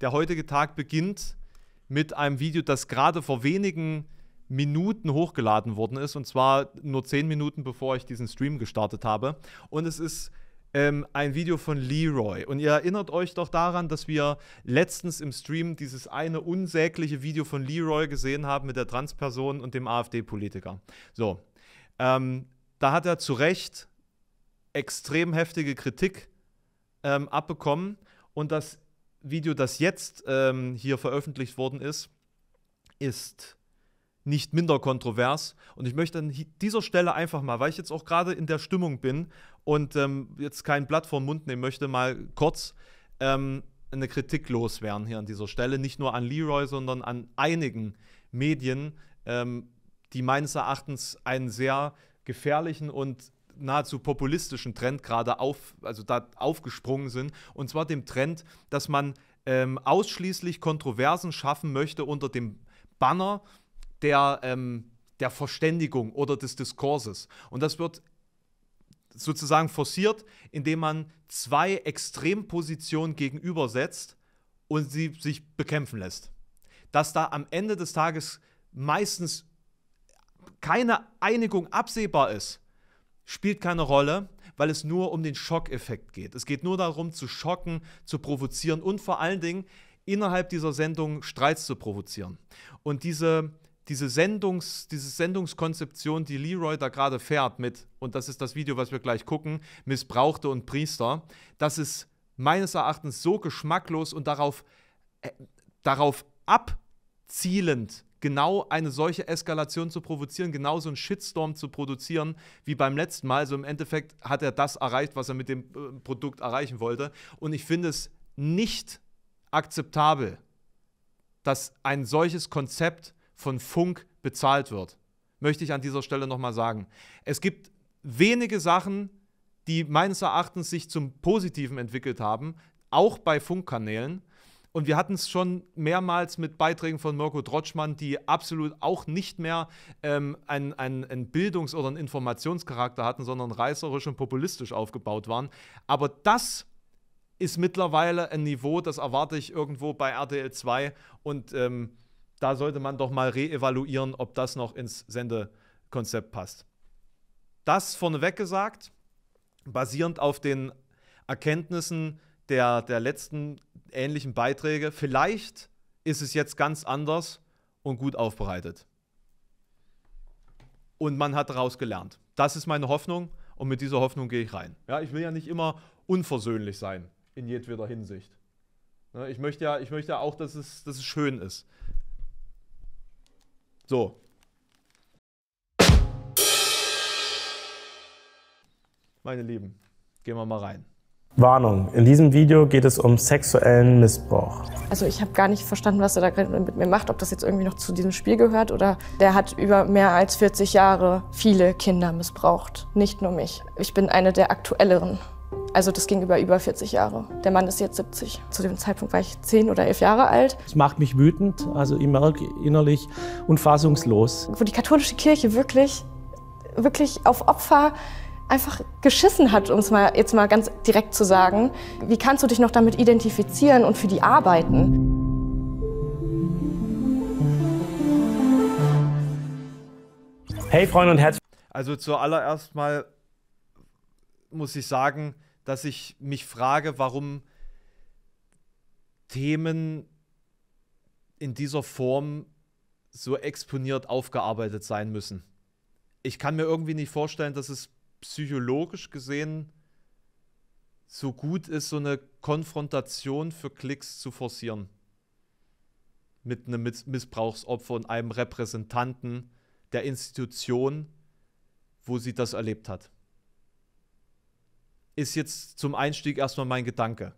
der heutige Tag beginnt mit einem Video, das gerade vor wenigen Minuten hochgeladen worden ist. Und zwar nur zehn Minuten, bevor ich diesen Stream gestartet habe. Und es ist ähm, ein Video von Leroy. Und ihr erinnert euch doch daran, dass wir letztens im Stream dieses eine unsägliche Video von Leroy gesehen haben mit der Transperson und dem AfD-Politiker. So. Ähm, da hat er zu Recht extrem heftige Kritik ähm, abbekommen. Und das Video, das jetzt ähm, hier veröffentlicht worden ist, ist nicht minder kontrovers. Und ich möchte an dieser Stelle einfach mal, weil ich jetzt auch gerade in der Stimmung bin und ähm, jetzt kein Blatt vor Mund nehmen möchte, mal kurz ähm, eine Kritik loswerden hier an dieser Stelle. Nicht nur an Leroy, sondern an einigen Medien, ähm, die meines Erachtens einen sehr gefährlichen und nahezu populistischen Trend gerade auf, also da aufgesprungen sind. Und zwar dem Trend, dass man ähm, ausschließlich Kontroversen schaffen möchte unter dem Banner der, ähm, der Verständigung oder des Diskurses. Und das wird sozusagen forciert, indem man zwei Extrempositionen gegenübersetzt und sie sich bekämpfen lässt. Dass da am Ende des Tages meistens keine Einigung absehbar ist, spielt keine Rolle, weil es nur um den Schockeffekt geht. Es geht nur darum, zu schocken, zu provozieren und vor allen Dingen innerhalb dieser Sendung Streits zu provozieren. Und diese, diese, Sendungs, diese Sendungskonzeption, die Leroy da gerade fährt mit, und das ist das Video, was wir gleich gucken, Missbrauchte und Priester, das ist meines Erachtens so geschmacklos und darauf, äh, darauf abzielend genau eine solche Eskalation zu provozieren, genau so einen Shitstorm zu produzieren wie beim letzten Mal. Also im Endeffekt hat er das erreicht, was er mit dem äh, Produkt erreichen wollte. Und ich finde es nicht akzeptabel, dass ein solches Konzept von Funk bezahlt wird. Möchte ich an dieser Stelle nochmal sagen. Es gibt wenige Sachen, die meines Erachtens sich zum Positiven entwickelt haben, auch bei Funkkanälen. Und wir hatten es schon mehrmals mit Beiträgen von Mirko Drotschmann, die absolut auch nicht mehr ähm, einen, einen, einen Bildungs- oder einen Informationscharakter hatten, sondern reißerisch und populistisch aufgebaut waren. Aber das ist mittlerweile ein Niveau, das erwarte ich irgendwo bei RTL 2 und ähm, da sollte man doch mal reevaluieren, ob das noch ins Sendekonzept passt. Das vorneweg gesagt, basierend auf den Erkenntnissen der, der letzten ähnlichen Beiträge. Vielleicht ist es jetzt ganz anders und gut aufbereitet. Und man hat daraus gelernt. Das ist meine Hoffnung und mit dieser Hoffnung gehe ich rein. Ja, ich will ja nicht immer unversöhnlich sein in jedweder Hinsicht. Ne, ich möchte ja, ich möchte ja auch, dass es, dass es schön ist. So. Meine Lieben, gehen wir mal rein. Warnung, in diesem Video geht es um sexuellen Missbrauch. Also ich habe gar nicht verstanden, was er da mit mir macht, ob das jetzt irgendwie noch zu diesem Spiel gehört oder der hat über mehr als 40 Jahre viele Kinder missbraucht, nicht nur mich. Ich bin eine der aktuelleren. Also das ging über über 40 Jahre. Der Mann ist jetzt 70. Zu dem Zeitpunkt war ich 10 oder 11 Jahre alt. Es macht mich wütend, also ich merke innerlich und fassungslos. Wo die katholische Kirche wirklich, wirklich auf Opfer einfach geschissen hat, um es mal, jetzt mal ganz direkt zu sagen. Wie kannst du dich noch damit identifizieren und für die arbeiten? Hey Freunde und herzlich. Also zuallererst mal muss ich sagen, dass ich mich frage, warum Themen in dieser Form so exponiert aufgearbeitet sein müssen. Ich kann mir irgendwie nicht vorstellen, dass es psychologisch gesehen so gut ist, so eine Konfrontation für Klicks zu forcieren. Mit einem Missbrauchsopfer und einem Repräsentanten der Institution, wo sie das erlebt hat. Ist jetzt zum Einstieg erstmal mein Gedanke.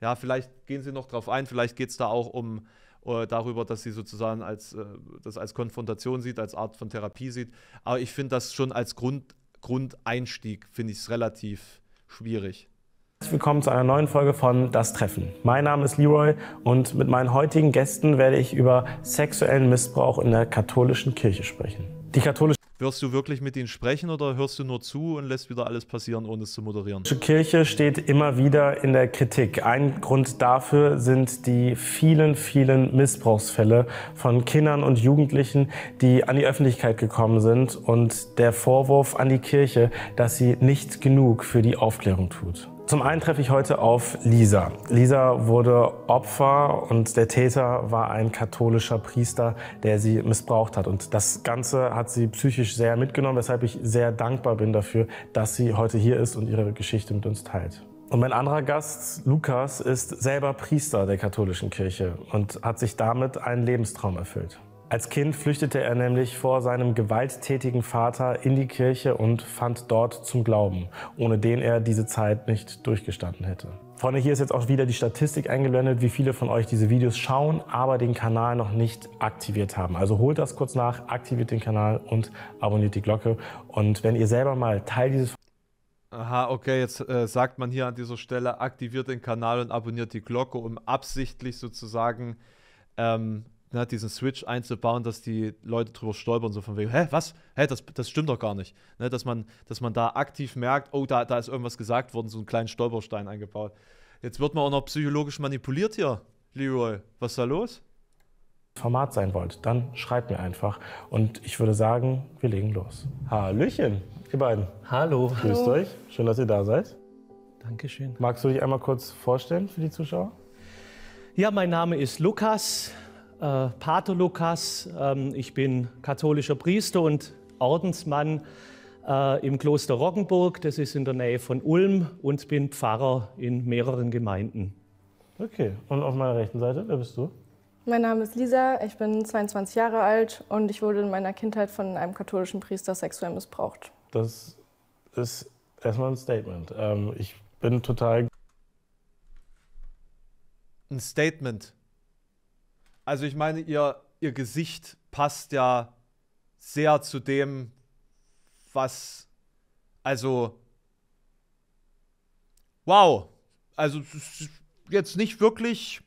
Ja, vielleicht gehen Sie noch drauf ein, vielleicht geht es da auch um äh, darüber, dass sie sozusagen als, äh, das als Konfrontation sieht, als Art von Therapie sieht. Aber ich finde das schon als Grund, Grundeinstieg finde ich es relativ schwierig. willkommen zu einer neuen Folge von Das Treffen. Mein Name ist Leroy und mit meinen heutigen Gästen werde ich über sexuellen Missbrauch in der katholischen Kirche sprechen. Die katholische wirst du wirklich mit ihnen sprechen oder hörst du nur zu und lässt wieder alles passieren, ohne es zu moderieren? Die Kirche steht immer wieder in der Kritik. Ein Grund dafür sind die vielen, vielen Missbrauchsfälle von Kindern und Jugendlichen, die an die Öffentlichkeit gekommen sind und der Vorwurf an die Kirche, dass sie nicht genug für die Aufklärung tut. Zum einen treffe ich heute auf Lisa. Lisa wurde Opfer und der Täter war ein katholischer Priester, der sie missbraucht hat. Und das Ganze hat sie psychisch sehr mitgenommen, weshalb ich sehr dankbar bin dafür, dass sie heute hier ist und ihre Geschichte mit uns teilt. Und mein anderer Gast, Lukas, ist selber Priester der katholischen Kirche und hat sich damit einen Lebenstraum erfüllt. Als Kind flüchtete er nämlich vor seinem gewalttätigen Vater in die Kirche und fand dort zum Glauben, ohne den er diese Zeit nicht durchgestanden hätte. Freunde, hier ist jetzt auch wieder die Statistik eingeblendet, wie viele von euch diese Videos schauen, aber den Kanal noch nicht aktiviert haben. Also holt das kurz nach, aktiviert den Kanal und abonniert die Glocke. Und wenn ihr selber mal Teil dieses... Aha, okay, jetzt äh, sagt man hier an dieser Stelle, aktiviert den Kanal und abonniert die Glocke, um absichtlich sozusagen ähm, ne, diesen Switch einzubauen, dass die Leute drüber stolpern, so von wegen, hä, was? Hä, das, das stimmt doch gar nicht. Ne, dass, man, dass man da aktiv merkt, oh, da, da ist irgendwas gesagt worden, so einen kleinen Stolperstein eingebaut. Jetzt wird man auch noch psychologisch manipuliert hier, Leroy. Was ist da los? Format sein wollt, dann schreibt mir einfach. Und ich würde sagen, wir legen los. Hallöchen, ihr beiden. Hallo. Grüßt euch. Schön, dass ihr da seid. Dankeschön. Magst du dich einmal kurz vorstellen für die Zuschauer? Ja, mein Name ist Lukas äh, Pater Lukas. Ähm, ich bin katholischer Priester und Ordensmann äh, im Kloster Roggenburg. Das ist in der Nähe von Ulm und bin Pfarrer in mehreren Gemeinden. Okay, und auf meiner rechten Seite, wer bist du? Mein Name ist Lisa, ich bin 22 Jahre alt und ich wurde in meiner Kindheit von einem katholischen Priester sexuell missbraucht. Das ist erstmal ein Statement. Ähm, ich bin total. Ein Statement. Also ich meine, ihr, ihr Gesicht passt ja sehr zu dem, was. Also. Wow. Also jetzt nicht wirklich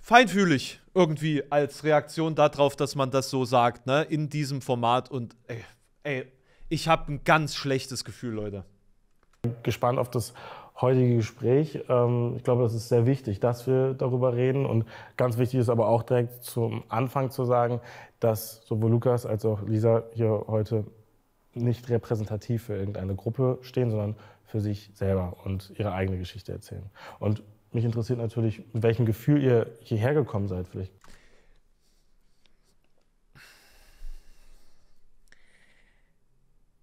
feinfühlig irgendwie als Reaktion darauf, dass man das so sagt, ne? In diesem Format und ey, ey ich habe ein ganz schlechtes Gefühl, Leute. Gespannt auf das heutige Gespräch. Ähm, ich glaube, das ist sehr wichtig, dass wir darüber reden. Und ganz wichtig ist aber auch direkt zum Anfang zu sagen, dass sowohl Lukas als auch Lisa hier heute nicht repräsentativ für irgendeine Gruppe stehen, sondern für sich selber und ihre eigene Geschichte erzählen. Und mich interessiert natürlich, mit welchem Gefühl ihr hierher gekommen seid vielleicht.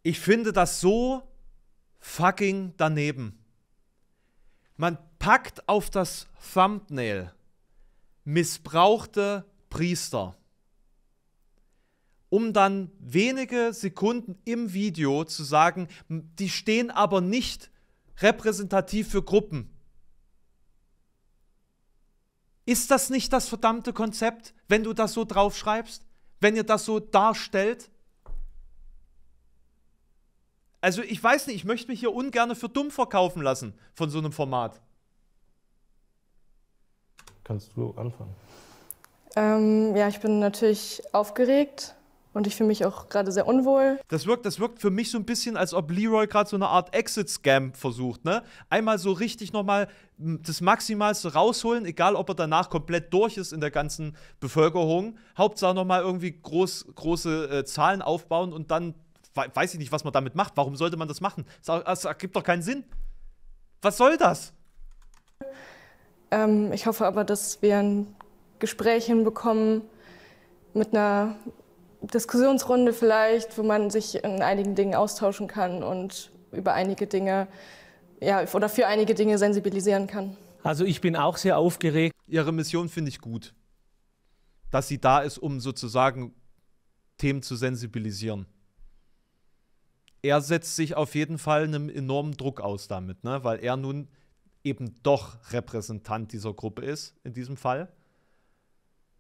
Ich finde das so fucking daneben. Man packt auf das Thumbnail missbrauchte Priester, um dann wenige Sekunden im Video zu sagen, die stehen aber nicht repräsentativ für Gruppen. Ist das nicht das verdammte Konzept, wenn du das so draufschreibst? Wenn ihr das so darstellt? Also ich weiß nicht, ich möchte mich hier ungern für dumm verkaufen lassen von so einem Format. Kannst du anfangen? Ähm, ja, ich bin natürlich aufgeregt und ich fühle mich auch gerade sehr unwohl. Das wirkt, das wirkt für mich so ein bisschen, als ob Leroy gerade so eine Art Exit-Scam versucht. Ne? Einmal so richtig nochmal hm, das Maximalste rausholen, egal ob er danach komplett durch ist in der ganzen Bevölkerung. Hauptsache nochmal irgendwie groß, große äh, Zahlen aufbauen und dann weiß ich nicht, was man damit macht. Warum sollte man das machen? Es ergibt doch keinen Sinn. Was soll das? Ähm, ich hoffe aber, dass wir ein Gespräch hinbekommen mit einer Diskussionsrunde vielleicht, wo man sich in einigen Dingen austauschen kann und über einige Dinge ja, oder für einige Dinge sensibilisieren kann. Also ich bin auch sehr aufgeregt. Ihre Mission finde ich gut, dass sie da ist, um sozusagen Themen zu sensibilisieren er setzt sich auf jeden Fall einem enormen Druck aus damit, ne? weil er nun eben doch Repräsentant dieser Gruppe ist, in diesem Fall.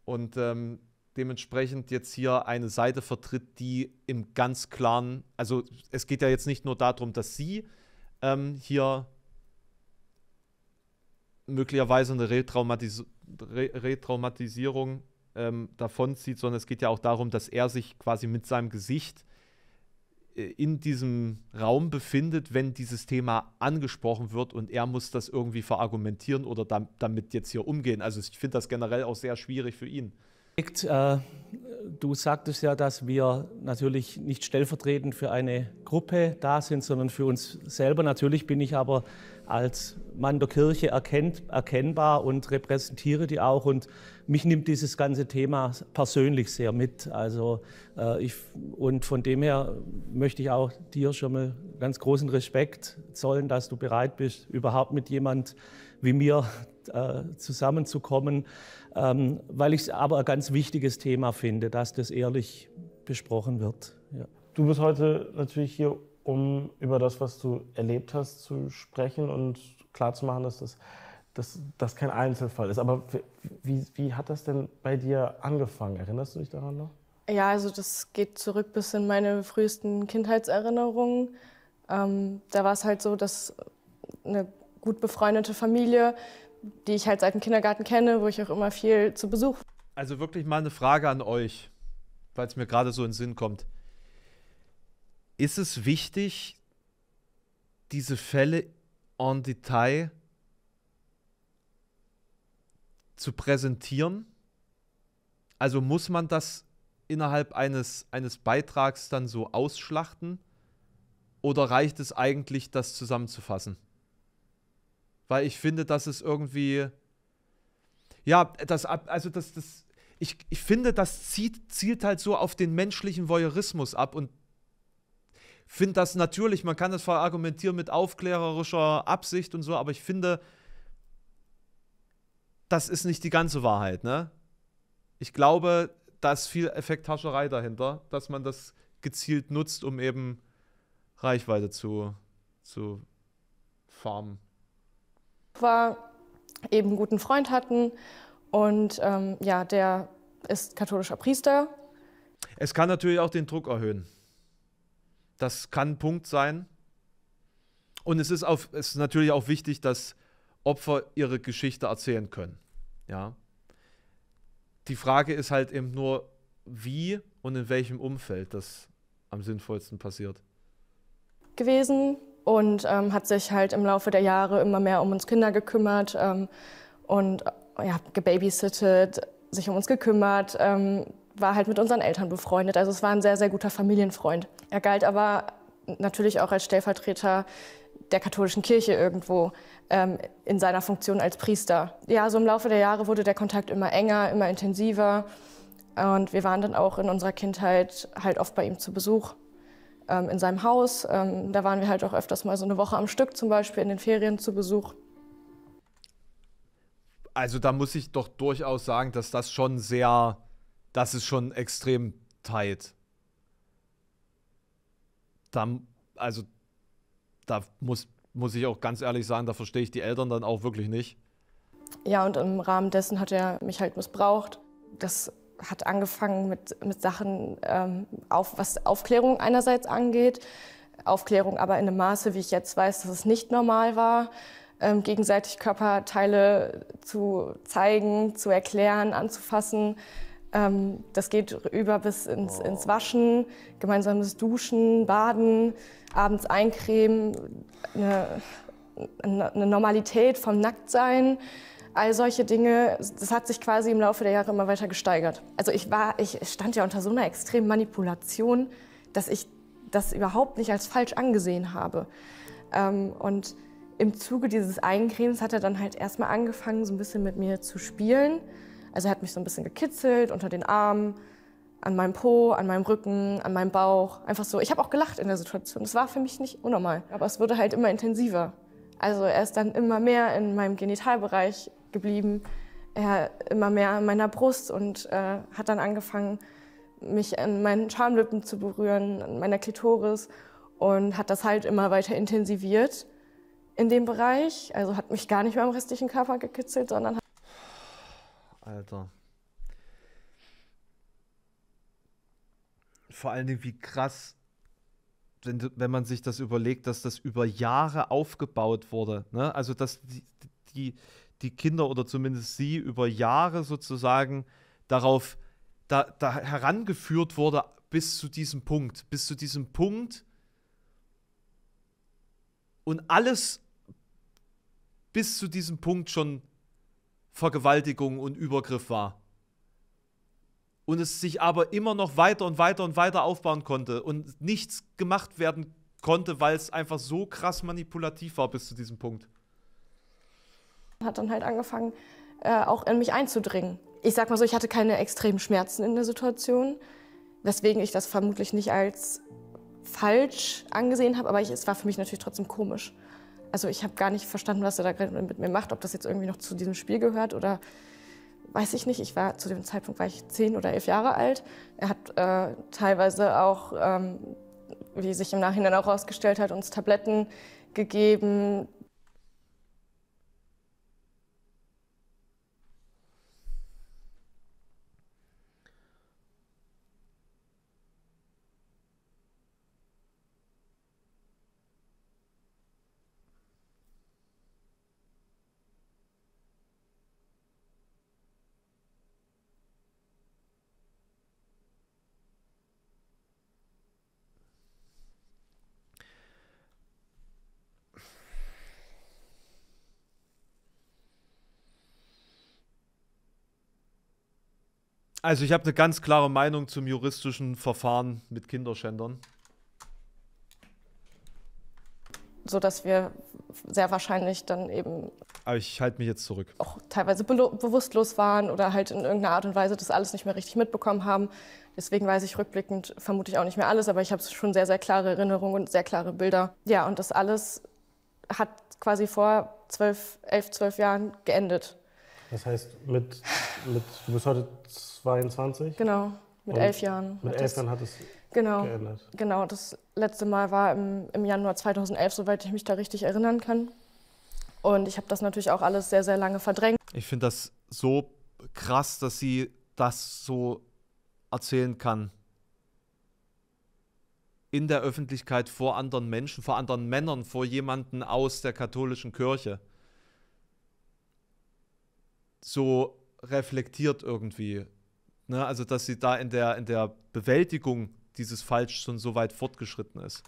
Und ähm, dementsprechend jetzt hier eine Seite vertritt, die im ganz klaren, also es geht ja jetzt nicht nur darum, dass sie ähm, hier möglicherweise eine Retraumatis Re Retraumatisierung ähm, davon zieht, sondern es geht ja auch darum, dass er sich quasi mit seinem Gesicht äh, in diesem Raum befindet, wenn dieses Thema angesprochen wird und er muss das irgendwie verargumentieren oder da, damit jetzt hier umgehen. Also ich finde das generell auch sehr schwierig für ihn. Äh, du sagtest ja, dass wir natürlich nicht stellvertretend für eine Gruppe da sind, sondern für uns selber. Natürlich bin ich aber als Mann der Kirche erkennt, erkennbar und repräsentiere die auch. Und mich nimmt dieses ganze Thema persönlich sehr mit. Also äh, ich, und von dem her möchte ich auch dir schon mal ganz großen Respekt zollen, dass du bereit bist, überhaupt mit jemand wie mir äh, zusammenzukommen, ähm, weil ich es aber ein ganz wichtiges Thema finde, dass das ehrlich besprochen wird. Ja. Du bist heute natürlich hier um über das, was du erlebt hast, zu sprechen und klarzumachen, dass das dass das kein Einzelfall ist. Aber wie, wie hat das denn bei dir angefangen? Erinnerst du dich daran noch? Ja, also das geht zurück bis in meine frühesten Kindheitserinnerungen. Ähm, da war es halt so, dass eine gut befreundete Familie, die ich halt seit dem Kindergarten kenne, wo ich auch immer viel zu Besuch. Also wirklich mal eine Frage an euch, weil es mir gerade so in den Sinn kommt ist es wichtig, diese Fälle en Detail zu präsentieren? Also muss man das innerhalb eines, eines Beitrags dann so ausschlachten? Oder reicht es eigentlich, das zusammenzufassen? Weil ich finde, dass es irgendwie. Ja, das Also, das, das, ich, ich finde, das zieht, zielt halt so auf den menschlichen Voyeurismus ab und finde das natürlich, man kann das verargumentieren mit aufklärerischer Absicht und so, aber ich finde, das ist nicht die ganze Wahrheit, ne? Ich glaube, da ist viel Effekthascherei dahinter, dass man das gezielt nutzt, um eben Reichweite zu, zu farmen. War eben einen guten Freund hatten und ähm, ja, der ist katholischer Priester. Es kann natürlich auch den Druck erhöhen. Das kann ein Punkt sein. Und es ist, auf, es ist natürlich auch wichtig, dass Opfer ihre Geschichte erzählen können. Ja. Die Frage ist halt eben nur, wie und in welchem Umfeld das am sinnvollsten passiert. Gewesen und ähm, hat sich halt im Laufe der Jahre immer mehr um uns Kinder gekümmert ähm, und äh, ja, gebabysittet, sich um uns gekümmert, ähm, war halt mit unseren Eltern befreundet. Also es war ein sehr, sehr guter Familienfreund. Er galt aber natürlich auch als Stellvertreter der katholischen Kirche irgendwo ähm, in seiner Funktion als Priester. Ja, so im Laufe der Jahre wurde der Kontakt immer enger, immer intensiver. Und wir waren dann auch in unserer Kindheit halt oft bei ihm zu Besuch ähm, in seinem Haus. Ähm, da waren wir halt auch öfters mal so eine Woche am Stück zum Beispiel in den Ferien zu Besuch. Also da muss ich doch durchaus sagen, dass das schon sehr das ist schon extrem tight. Da, also, da muss, muss ich auch ganz ehrlich sagen, da verstehe ich die Eltern dann auch wirklich nicht. Ja, und im Rahmen dessen hat er mich halt missbraucht. Das hat angefangen mit, mit Sachen, ähm, auf, was Aufklärung einerseits angeht. Aufklärung aber in einem Maße, wie ich jetzt weiß, dass es nicht normal war. Ähm, gegenseitig Körperteile zu zeigen, zu erklären, anzufassen. Ähm, das geht über bis ins, ins, Waschen, gemeinsames Duschen, Baden, abends eincremen, eine, eine Normalität vom Nacktsein. All solche Dinge, das hat sich quasi im Laufe der Jahre immer weiter gesteigert. Also ich war, ich stand ja unter so einer extremen Manipulation, dass ich das überhaupt nicht als falsch angesehen habe. Ähm, und im Zuge dieses Eincremes hat er dann halt erstmal angefangen, so ein bisschen mit mir zu spielen. Also er hat mich so ein bisschen gekitzelt unter den Armen, an meinem Po, an meinem Rücken, an meinem Bauch. Einfach so. Ich habe auch gelacht in der Situation. Das war für mich nicht unnormal. Aber es wurde halt immer intensiver. Also er ist dann immer mehr in meinem Genitalbereich geblieben, er immer mehr an meiner Brust und äh, hat dann angefangen, mich an meinen Schamlippen zu berühren, an meiner Klitoris und hat das halt immer weiter intensiviert in dem Bereich. Also hat mich gar nicht mehr am restlichen Körper gekitzelt, sondern hat Alter. Vor allen Dingen, wie krass, wenn, wenn man sich das überlegt, dass das über Jahre aufgebaut wurde. Ne? Also, dass die, die, die Kinder oder zumindest sie über Jahre sozusagen darauf da, da herangeführt wurde, bis zu diesem Punkt. Bis zu diesem Punkt. Und alles bis zu diesem Punkt schon Vergewaltigung und Übergriff war. Und es sich aber immer noch weiter und weiter und weiter aufbauen konnte und nichts gemacht werden konnte, weil es einfach so krass manipulativ war bis zu diesem Punkt. Hat dann halt angefangen, äh, auch in mich einzudringen. Ich sag mal so, ich hatte keine extremen Schmerzen in der Situation, weswegen ich das vermutlich nicht als falsch angesehen habe, aber ich, es war für mich natürlich trotzdem komisch. Also ich habe gar nicht verstanden, was er da gerade mit mir macht, ob das jetzt irgendwie noch zu diesem Spiel gehört oder weiß ich nicht. Ich war zu dem Zeitpunkt war ich zehn oder elf Jahre alt. Er hat äh, teilweise auch, ähm, wie sich im Nachhinein auch herausgestellt hat, uns Tabletten gegeben, Also ich habe eine ganz klare Meinung zum juristischen Verfahren mit Kinderschändern. Sodass wir sehr wahrscheinlich dann eben. Aber ich halte mich jetzt zurück. Auch teilweise be bewusstlos waren oder halt in irgendeiner Art und Weise das alles nicht mehr richtig mitbekommen haben. Deswegen weiß ich rückblickend vermutlich auch nicht mehr alles, aber ich habe schon sehr, sehr klare Erinnerungen und sehr klare Bilder. Ja, und das alles hat quasi vor zwölf, elf, zwölf Jahren geendet. Das heißt, mit mit, du bist heute 22? Genau, mit Und elf Jahren. Mit elf Jahren hat es genau, geändert. Genau, das letzte Mal war im, im Januar 2011, soweit ich mich da richtig erinnern kann. Und ich habe das natürlich auch alles sehr, sehr lange verdrängt. Ich finde das so krass, dass sie das so erzählen kann. In der Öffentlichkeit vor anderen Menschen, vor anderen Männern, vor jemanden aus der katholischen Kirche. So reflektiert irgendwie. Ne? Also, dass sie da in der, in der Bewältigung dieses Falsch schon so weit fortgeschritten ist.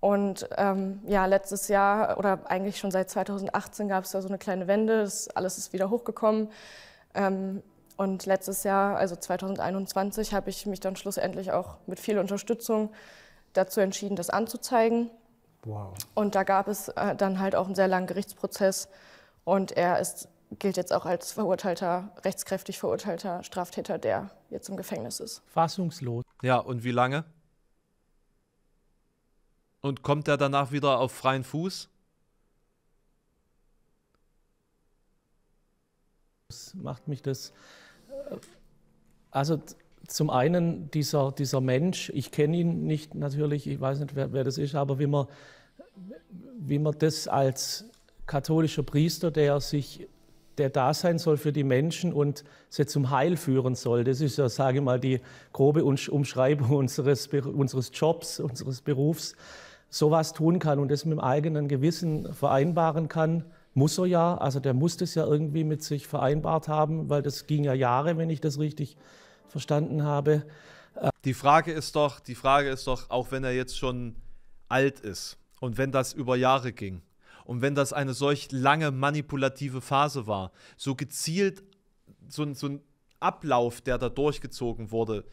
Und ähm, ja, letztes Jahr oder eigentlich schon seit 2018 gab es da so eine kleine Wende, das, alles ist wieder hochgekommen. Ähm, und letztes Jahr, also 2021, habe ich mich dann schlussendlich auch mit viel Unterstützung dazu entschieden, das anzuzeigen. Wow. Und da gab es äh, dann halt auch einen sehr langen Gerichtsprozess und er ist gilt jetzt auch als verurteilter, rechtskräftig verurteilter Straftäter, der jetzt im Gefängnis ist. Fassungslos. Ja, und wie lange? Und kommt er danach wieder auf freien Fuß? Das macht mich das. Äh, also zum einen dieser, dieser Mensch, ich kenne ihn nicht natürlich, ich weiß nicht, wer, wer das ist, aber wie man, wie man das als katholischer Priester, der sich der da sein soll für die Menschen und sie zum Heil führen soll. Das ist ja, sage ich mal, die grobe Umschreibung unseres, unseres Jobs, unseres Berufs. So was tun kann und das mit dem eigenen Gewissen vereinbaren kann, muss er ja. Also der muss das ja irgendwie mit sich vereinbart haben, weil das ging ja Jahre, wenn ich das richtig verstanden habe. Die Frage ist doch, die Frage ist doch, auch wenn er jetzt schon alt ist und wenn das über Jahre ging, und wenn das eine solch lange manipulative Phase war, so gezielt so, so ein Ablauf, der da durchgezogen wurde,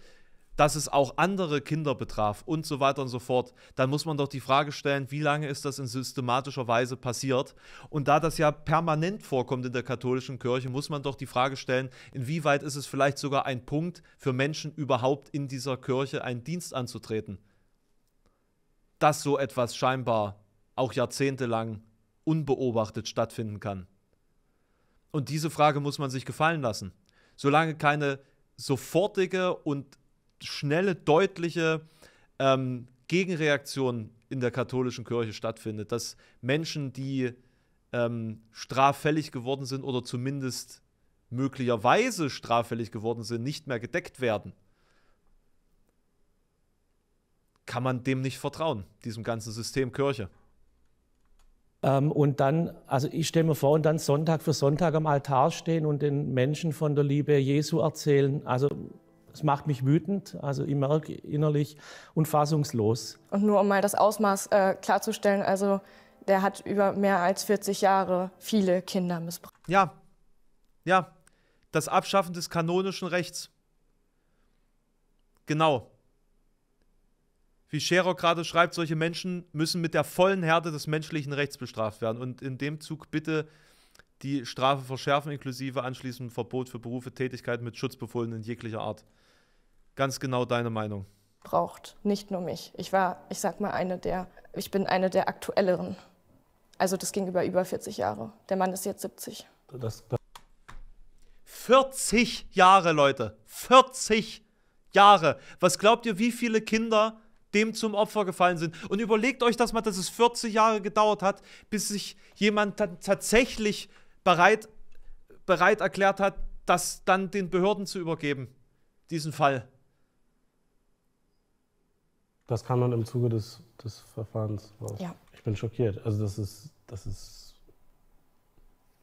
dass es auch andere Kinder betraf und so weiter und so fort, dann muss man doch die Frage stellen, wie lange ist das in systematischer Weise passiert? Und da das ja permanent vorkommt in der katholischen Kirche, muss man doch die Frage stellen, inwieweit ist es vielleicht sogar ein Punkt für Menschen überhaupt in dieser Kirche einen Dienst anzutreten? Dass so etwas scheinbar auch jahrzehntelang unbeobachtet stattfinden kann. Und diese Frage muss man sich gefallen lassen. Solange keine sofortige und schnelle, deutliche ähm, Gegenreaktion in der katholischen Kirche stattfindet, dass Menschen, die ähm, straffällig geworden sind oder zumindest möglicherweise straffällig geworden sind, nicht mehr gedeckt werden, kann man dem nicht vertrauen, diesem ganzen System Kirche. Ähm, und dann, also ich stelle mir vor, und dann Sonntag für Sonntag am Altar stehen und den Menschen von der Liebe Jesu erzählen. Also es macht mich wütend, also ich merke innerlich und fassungslos. Und nur um mal das Ausmaß äh, klarzustellen, also der hat über mehr als 40 Jahre viele Kinder missbraucht. Ja, ja, das Abschaffen des kanonischen Rechts. Genau wie Scherer gerade schreibt, solche Menschen müssen mit der vollen Härte des menschlichen Rechts bestraft werden. Und in dem Zug bitte die Strafe verschärfen, inklusive anschließend Verbot für Berufe, Tätigkeiten mit Schutzbefohlen in jeglicher Art. Ganz genau deine Meinung. Braucht nicht nur mich. Ich war, ich sag mal, eine der, ich bin eine der aktuelleren. Also das ging über über 40 Jahre. Der Mann ist jetzt 70. Das, das 40 Jahre, Leute. 40 Jahre. Was glaubt ihr, wie viele Kinder dem zum Opfer gefallen sind. Und überlegt euch das mal, dass es 40 Jahre gedauert hat, bis sich jemand tatsächlich bereit, bereit erklärt hat, das dann den Behörden zu übergeben, diesen Fall. Das kam dann im Zuge des, des Verfahrens raus. Ja. Ich bin schockiert. Also das ist, das ist,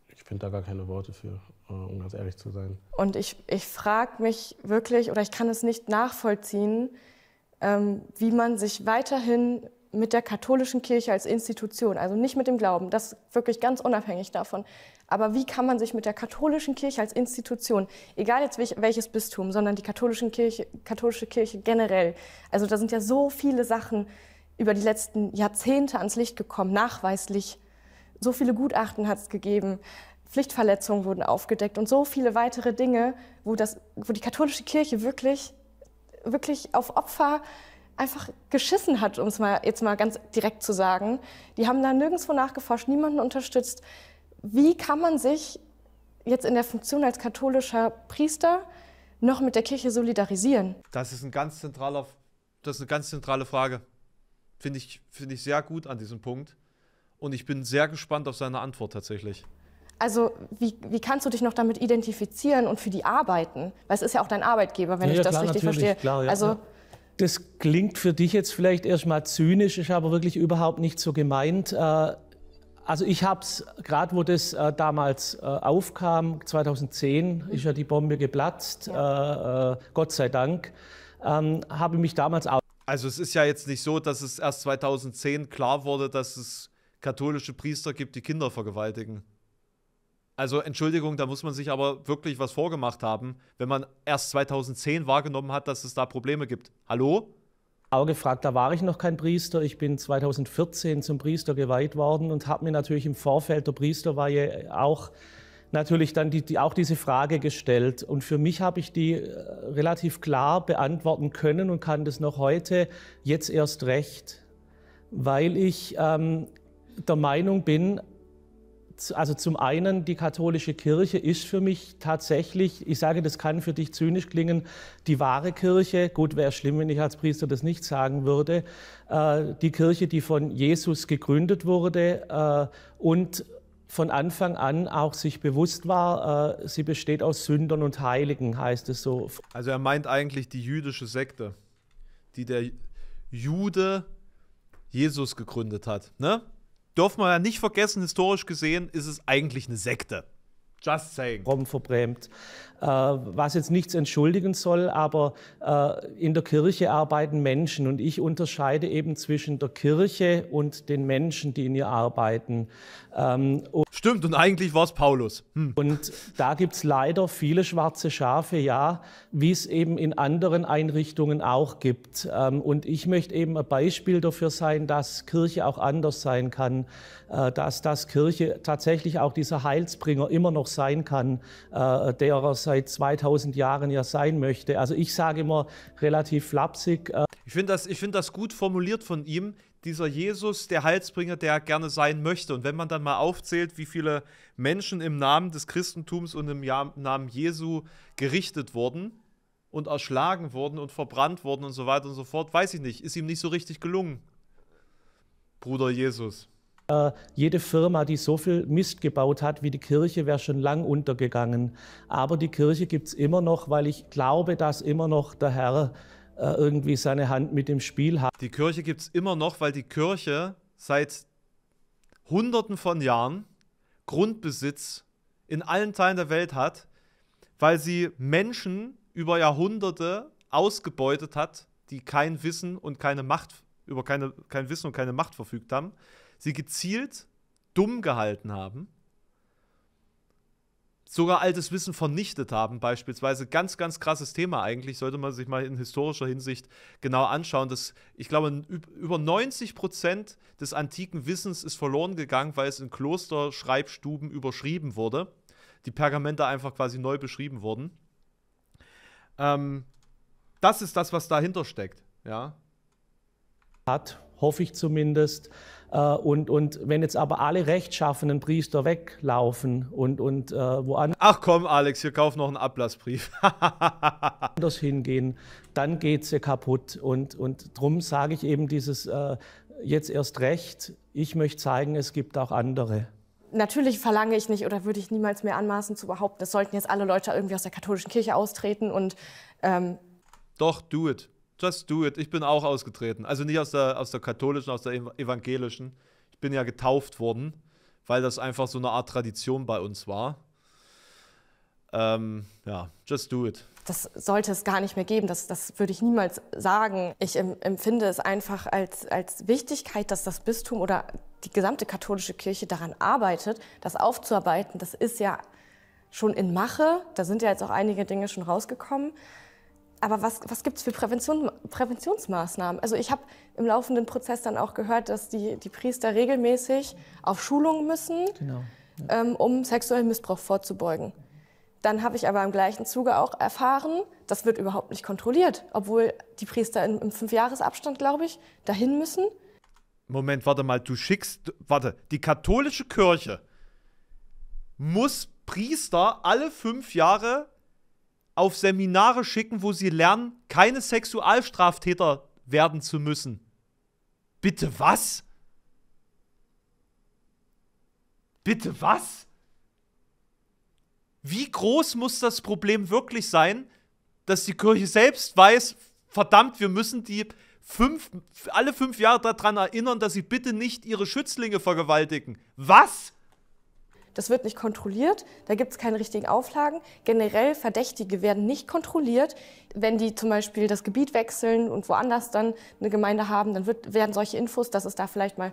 ich finde da gar keine Worte für, äh, um ganz ehrlich zu sein. Und ich, ich frage mich wirklich, oder ich kann es nicht nachvollziehen, ähm, wie man sich weiterhin mit der katholischen Kirche als Institution, also nicht mit dem Glauben, das wirklich ganz unabhängig davon, aber wie kann man sich mit der katholischen Kirche als Institution, egal jetzt welches Bistum, sondern die katholischen Kirche, katholische Kirche generell, also da sind ja so viele Sachen über die letzten Jahrzehnte ans Licht gekommen, nachweislich, so viele Gutachten hat es gegeben, Pflichtverletzungen wurden aufgedeckt und so viele weitere Dinge, wo, das, wo die katholische Kirche wirklich wirklich auf Opfer einfach geschissen hat, um es mal jetzt mal ganz direkt zu sagen. Die haben da nirgendwo nachgeforscht, niemanden unterstützt. Wie kann man sich jetzt in der Funktion als katholischer Priester noch mit der Kirche solidarisieren? Das ist ein ganz zentraler, das ist eine ganz zentrale Frage. Finde ich, finde ich sehr gut an diesem Punkt. Und ich bin sehr gespannt auf seine Antwort tatsächlich also wie, wie kannst du dich noch damit identifizieren und für die arbeiten? Weil es ist ja auch dein Arbeitgeber, wenn ja, ich das klar, richtig verstehe. Klar, ja, also, Das klingt für dich jetzt vielleicht erstmal zynisch, ist aber wirklich überhaupt nicht so gemeint. Äh, also ich habe es, gerade wo das äh, damals äh, aufkam, 2010 mhm. ist ja die Bombe geplatzt, ja. Gott sei Dank, ähm, habe mich damals auch... Also es ist ja jetzt nicht so, dass es erst 2010 klar wurde, dass es katholische Priester gibt, die Kinder vergewaltigen. Also Entschuldigung, da muss man sich aber wirklich was vorgemacht haben, wenn man erst 2010 wahrgenommen hat, dass es da Probleme gibt. Hallo? Aber gefragt, da war ich noch kein Priester. Ich bin 2014 zum Priester geweiht worden und habe mir natürlich im Vorfeld der Priesterweihe auch natürlich dann die, die, auch diese Frage gestellt. Und für mich habe ich die äh, relativ klar beantworten können und kann das noch heute, jetzt erst recht, weil ich ähm, der Meinung bin, also zum einen, die katholische Kirche ist für mich tatsächlich, ich sage, das kann für dich zynisch klingen, die wahre Kirche. Gut, wäre schlimm, wenn ich als Priester das nicht sagen würde. Äh, die Kirche, die von Jesus gegründet wurde äh, und von Anfang an auch sich bewusst war, äh, sie besteht aus Sündern und Heiligen, heißt es so. Also er meint eigentlich die jüdische Sekte, die der Jude Jesus gegründet hat, ne? dürfen wir ja nicht vergessen, historisch gesehen ist es eigentlich eine Sekte. Just saying. Rom verbrämt. Äh, was jetzt nichts entschuldigen soll, aber äh, in der Kirche arbeiten Menschen und ich unterscheide eben zwischen der Kirche und den Menschen, die in ihr arbeiten. Ähm, Stimmt, und eigentlich war es Paulus. Hm. Und da gibt es leider viele schwarze Schafe, ja, wie es eben in anderen Einrichtungen auch gibt. Ähm, und ich möchte eben ein Beispiel dafür sein, dass Kirche auch anders sein kann, äh, dass das Kirche tatsächlich auch dieser Heilsbringer immer noch sein kann, äh, der er seit 2000 Jahren ja sein möchte. Also ich sage immer relativ flapsig. Äh, ich finde das, find das gut formuliert von ihm dieser Jesus der Heilsbringer, der er gerne sein möchte. Und wenn man dann mal aufzählt, wie viele Menschen im Namen des Christentums und im Namen Jesu gerichtet wurden und erschlagen wurden und verbrannt wurden und so weiter und so fort, weiß ich nicht, ist ihm nicht so richtig gelungen, Bruder Jesus. Äh, jede Firma, die so viel Mist gebaut hat wie die Kirche, wäre schon lang untergegangen. Aber die Kirche gibt es immer noch, weil ich glaube, dass immer noch der Herr äh, irgendwie seine Hand mit dem Spiel hat. Die Kirche gibt es immer noch, weil die Kirche seit Hunderten von Jahren Grundbesitz in allen Teilen der Welt hat, weil sie Menschen über Jahrhunderte ausgebeutet hat, die kein Wissen und keine Macht über keine, kein Wissen und keine Macht verfügt haben, sie gezielt dumm gehalten haben sogar altes Wissen vernichtet haben, beispielsweise. Ganz, ganz krasses Thema eigentlich, sollte man sich mal in historischer Hinsicht genau anschauen. Dass, ich glaube, über 90 Prozent des antiken Wissens ist verloren gegangen, weil es in Klosterschreibstuben überschrieben wurde. Die Pergamente einfach quasi neu beschrieben wurden. Ähm, das ist das, was dahinter steckt, ja. Hat hoffe ich zumindest. Äh, und, und wenn jetzt aber alle rechtschaffenen Priester weglaufen und, und äh, woanders. Ach komm, Alex, wir kaufen noch einen Ablassbrief. anders hingehen, dann geht es ja kaputt. Und, und drum sage ich eben dieses äh, jetzt erst recht. Ich möchte zeigen, es gibt auch andere. Natürlich verlange ich nicht oder würde ich niemals mehr anmaßen zu behaupten, es sollten jetzt alle Leute irgendwie aus der katholischen Kirche austreten und. Ähm Doch, do it. Just do it. Ich bin auch ausgetreten. Also nicht aus der, aus der katholischen, aus der evangelischen. Ich bin ja getauft worden, weil das einfach so eine Art Tradition bei uns war. Ähm, ja, just do it. Das sollte es gar nicht mehr geben. Das, das würde ich niemals sagen. Ich empfinde es einfach als, als Wichtigkeit, dass das Bistum oder die gesamte katholische Kirche daran arbeitet, das aufzuarbeiten. Das ist ja schon in Mache. Da sind ja jetzt auch einige Dinge schon rausgekommen aber was, was gibt es für Prävention, Präventionsmaßnahmen? Also ich habe im laufenden Prozess dann auch gehört, dass die, die Priester regelmäßig auf Schulungen müssen, genau, ja. ähm, um sexuellen Missbrauch vorzubeugen. Dann habe ich aber im gleichen Zuge auch erfahren, das wird überhaupt nicht kontrolliert, obwohl die Priester im, im Fünfjahresabstand, glaube ich, dahin müssen. Moment, warte mal, du schickst, warte, die katholische Kirche muss Priester alle fünf Jahre auf Seminare schicken, wo sie lernen, keine Sexualstraftäter werden zu müssen. Bitte was? Bitte was? Wie groß muss das Problem wirklich sein, dass die Kirche selbst weiß, verdammt, wir müssen die fünf, alle fünf Jahre daran erinnern, dass sie bitte nicht ihre Schützlinge vergewaltigen? Was? Das wird nicht kontrolliert, da gibt es keine richtigen Auflagen. Generell Verdächtige werden nicht kontrolliert. Wenn die zum Beispiel das Gebiet wechseln und woanders dann eine Gemeinde haben, dann wird, werden solche Infos, dass es da vielleicht mal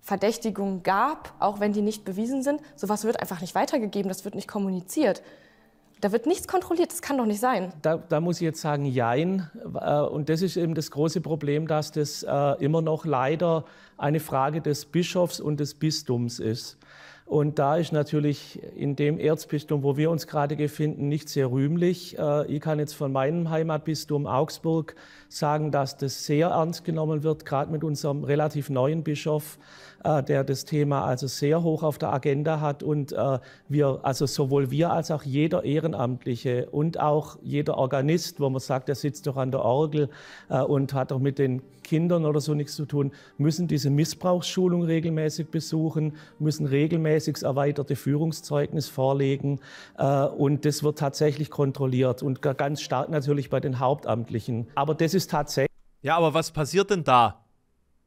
Verdächtigungen gab, auch wenn die nicht bewiesen sind. Sowas wird einfach nicht weitergegeben, das wird nicht kommuniziert. Da wird nichts kontrolliert, das kann doch nicht sein. Da, da, muss ich jetzt sagen, jein. Äh, und das ist eben das große Problem, dass das äh, immer noch leider eine Frage des Bischofs und des Bistums ist. Und da ist natürlich in dem Erzbistum, wo wir uns gerade befinden, nicht sehr rühmlich. Äh, ich kann jetzt von meinem Heimatbistum Augsburg sagen, dass das sehr ernst genommen wird, gerade mit unserem relativ neuen Bischof äh, der das Thema also sehr hoch auf der Agenda hat und äh, wir, also sowohl wir als auch jeder Ehrenamtliche und auch jeder Organist, wo man sagt, der sitzt doch an der Orgel äh, und hat doch mit den Kindern oder so nichts zu tun, müssen diese Missbrauchsschulung regelmäßig besuchen, müssen regelmäßig das erweiterte Führungszeugnis vorlegen und das wird tatsächlich kontrolliert und ganz stark natürlich bei den Hauptamtlichen. Aber das ist tatsächlich. Ja, aber was passiert denn da?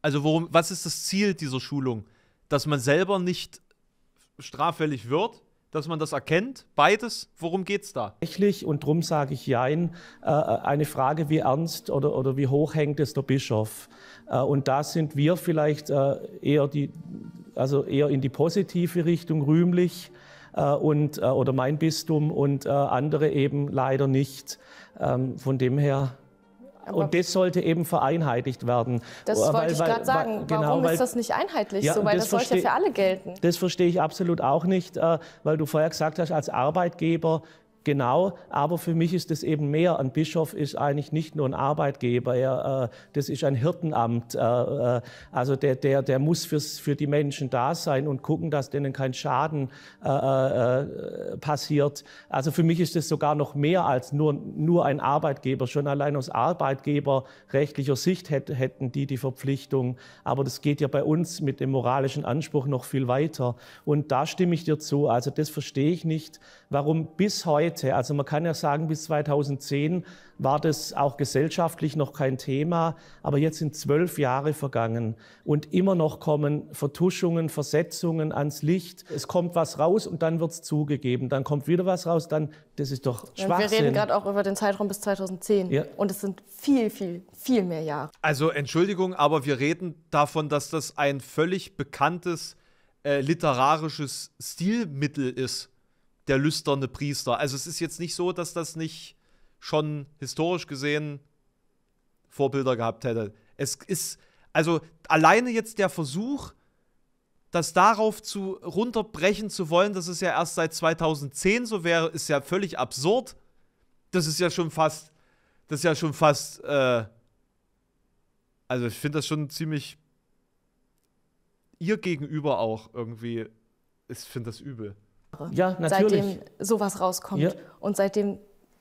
Also worum, was ist das Ziel dieser Schulung? Dass man selber nicht straffällig wird, dass man das erkennt? Beides? Worum geht es da? Tatsächlich, und darum sage ich Jein, äh, äh, eine Frage, wie ernst oder, oder wie hoch hängt es der Bischof? Äh, und da sind wir vielleicht eher, die, also eher in die positive Richtung rühmlich und, oder mein Bistum und andere eben leider nicht. Ähm, von dem her aber und das sollte eben vereinheitlicht werden. Das weil, wollte ich gerade sagen. Weil, genau, Warum weil, ist das nicht einheitlich ja, so? Weil das, das sollte ja für alle gelten. Das verstehe ich absolut auch nicht, äh, weil du vorher gesagt hast, als Arbeitgeber genau, aber für mich ist es eben mehr. Ein Bischof ist eigentlich nicht nur ein Arbeitgeber, er, äh, das ist ein Hirtenamt. Äh, äh also der, der, der muss fürs, für die Menschen da sein und gucken, dass denen kein Schaden äh, äh, passiert. Also für mich ist es sogar noch mehr als nur, nur ein Arbeitgeber. Schon allein aus arbeitgeberrechtlicher Sicht hätte, hätten die die Verpflichtung. Aber das geht ja bei uns mit dem moralischen Anspruch noch viel weiter. Und da stimme ich dir zu. Also das verstehe ich nicht, warum bis heute Breite. Also man kann ja sagen, bis 2010 war das auch gesellschaftlich noch kein Thema, aber jetzt sind zwölf Jahre vergangen und immer noch kommen Vertuschungen, Versetzungen ans Licht. Es kommt was raus und dann wird es zugegeben, dann kommt wieder was raus, dann das ist doch Schwachsinn. wir reden gerade auch über den Zeitraum bis 2010 ja. und es sind viel, viel, viel mehr Jahre. Also Entschuldigung, aber wir reden davon, dass das ein völlig bekanntes äh, literarisches Stilmittel ist der lüsterne Priester. Also es ist jetzt nicht so, dass das nicht schon historisch gesehen Vorbilder gehabt hätte. Es ist, also alleine jetzt der Versuch, das darauf zu runterbrechen zu wollen, dass es ja erst seit 2010 so wäre, ist ja völlig absurd. Das ist ja schon fast, das ist ja schon fast, äh, also ich finde das schon ziemlich ihr gegenüber auch irgendwie, ich finde das übel. Ja, natürlich. Seitdem sowas rauskommt ja. und seitdem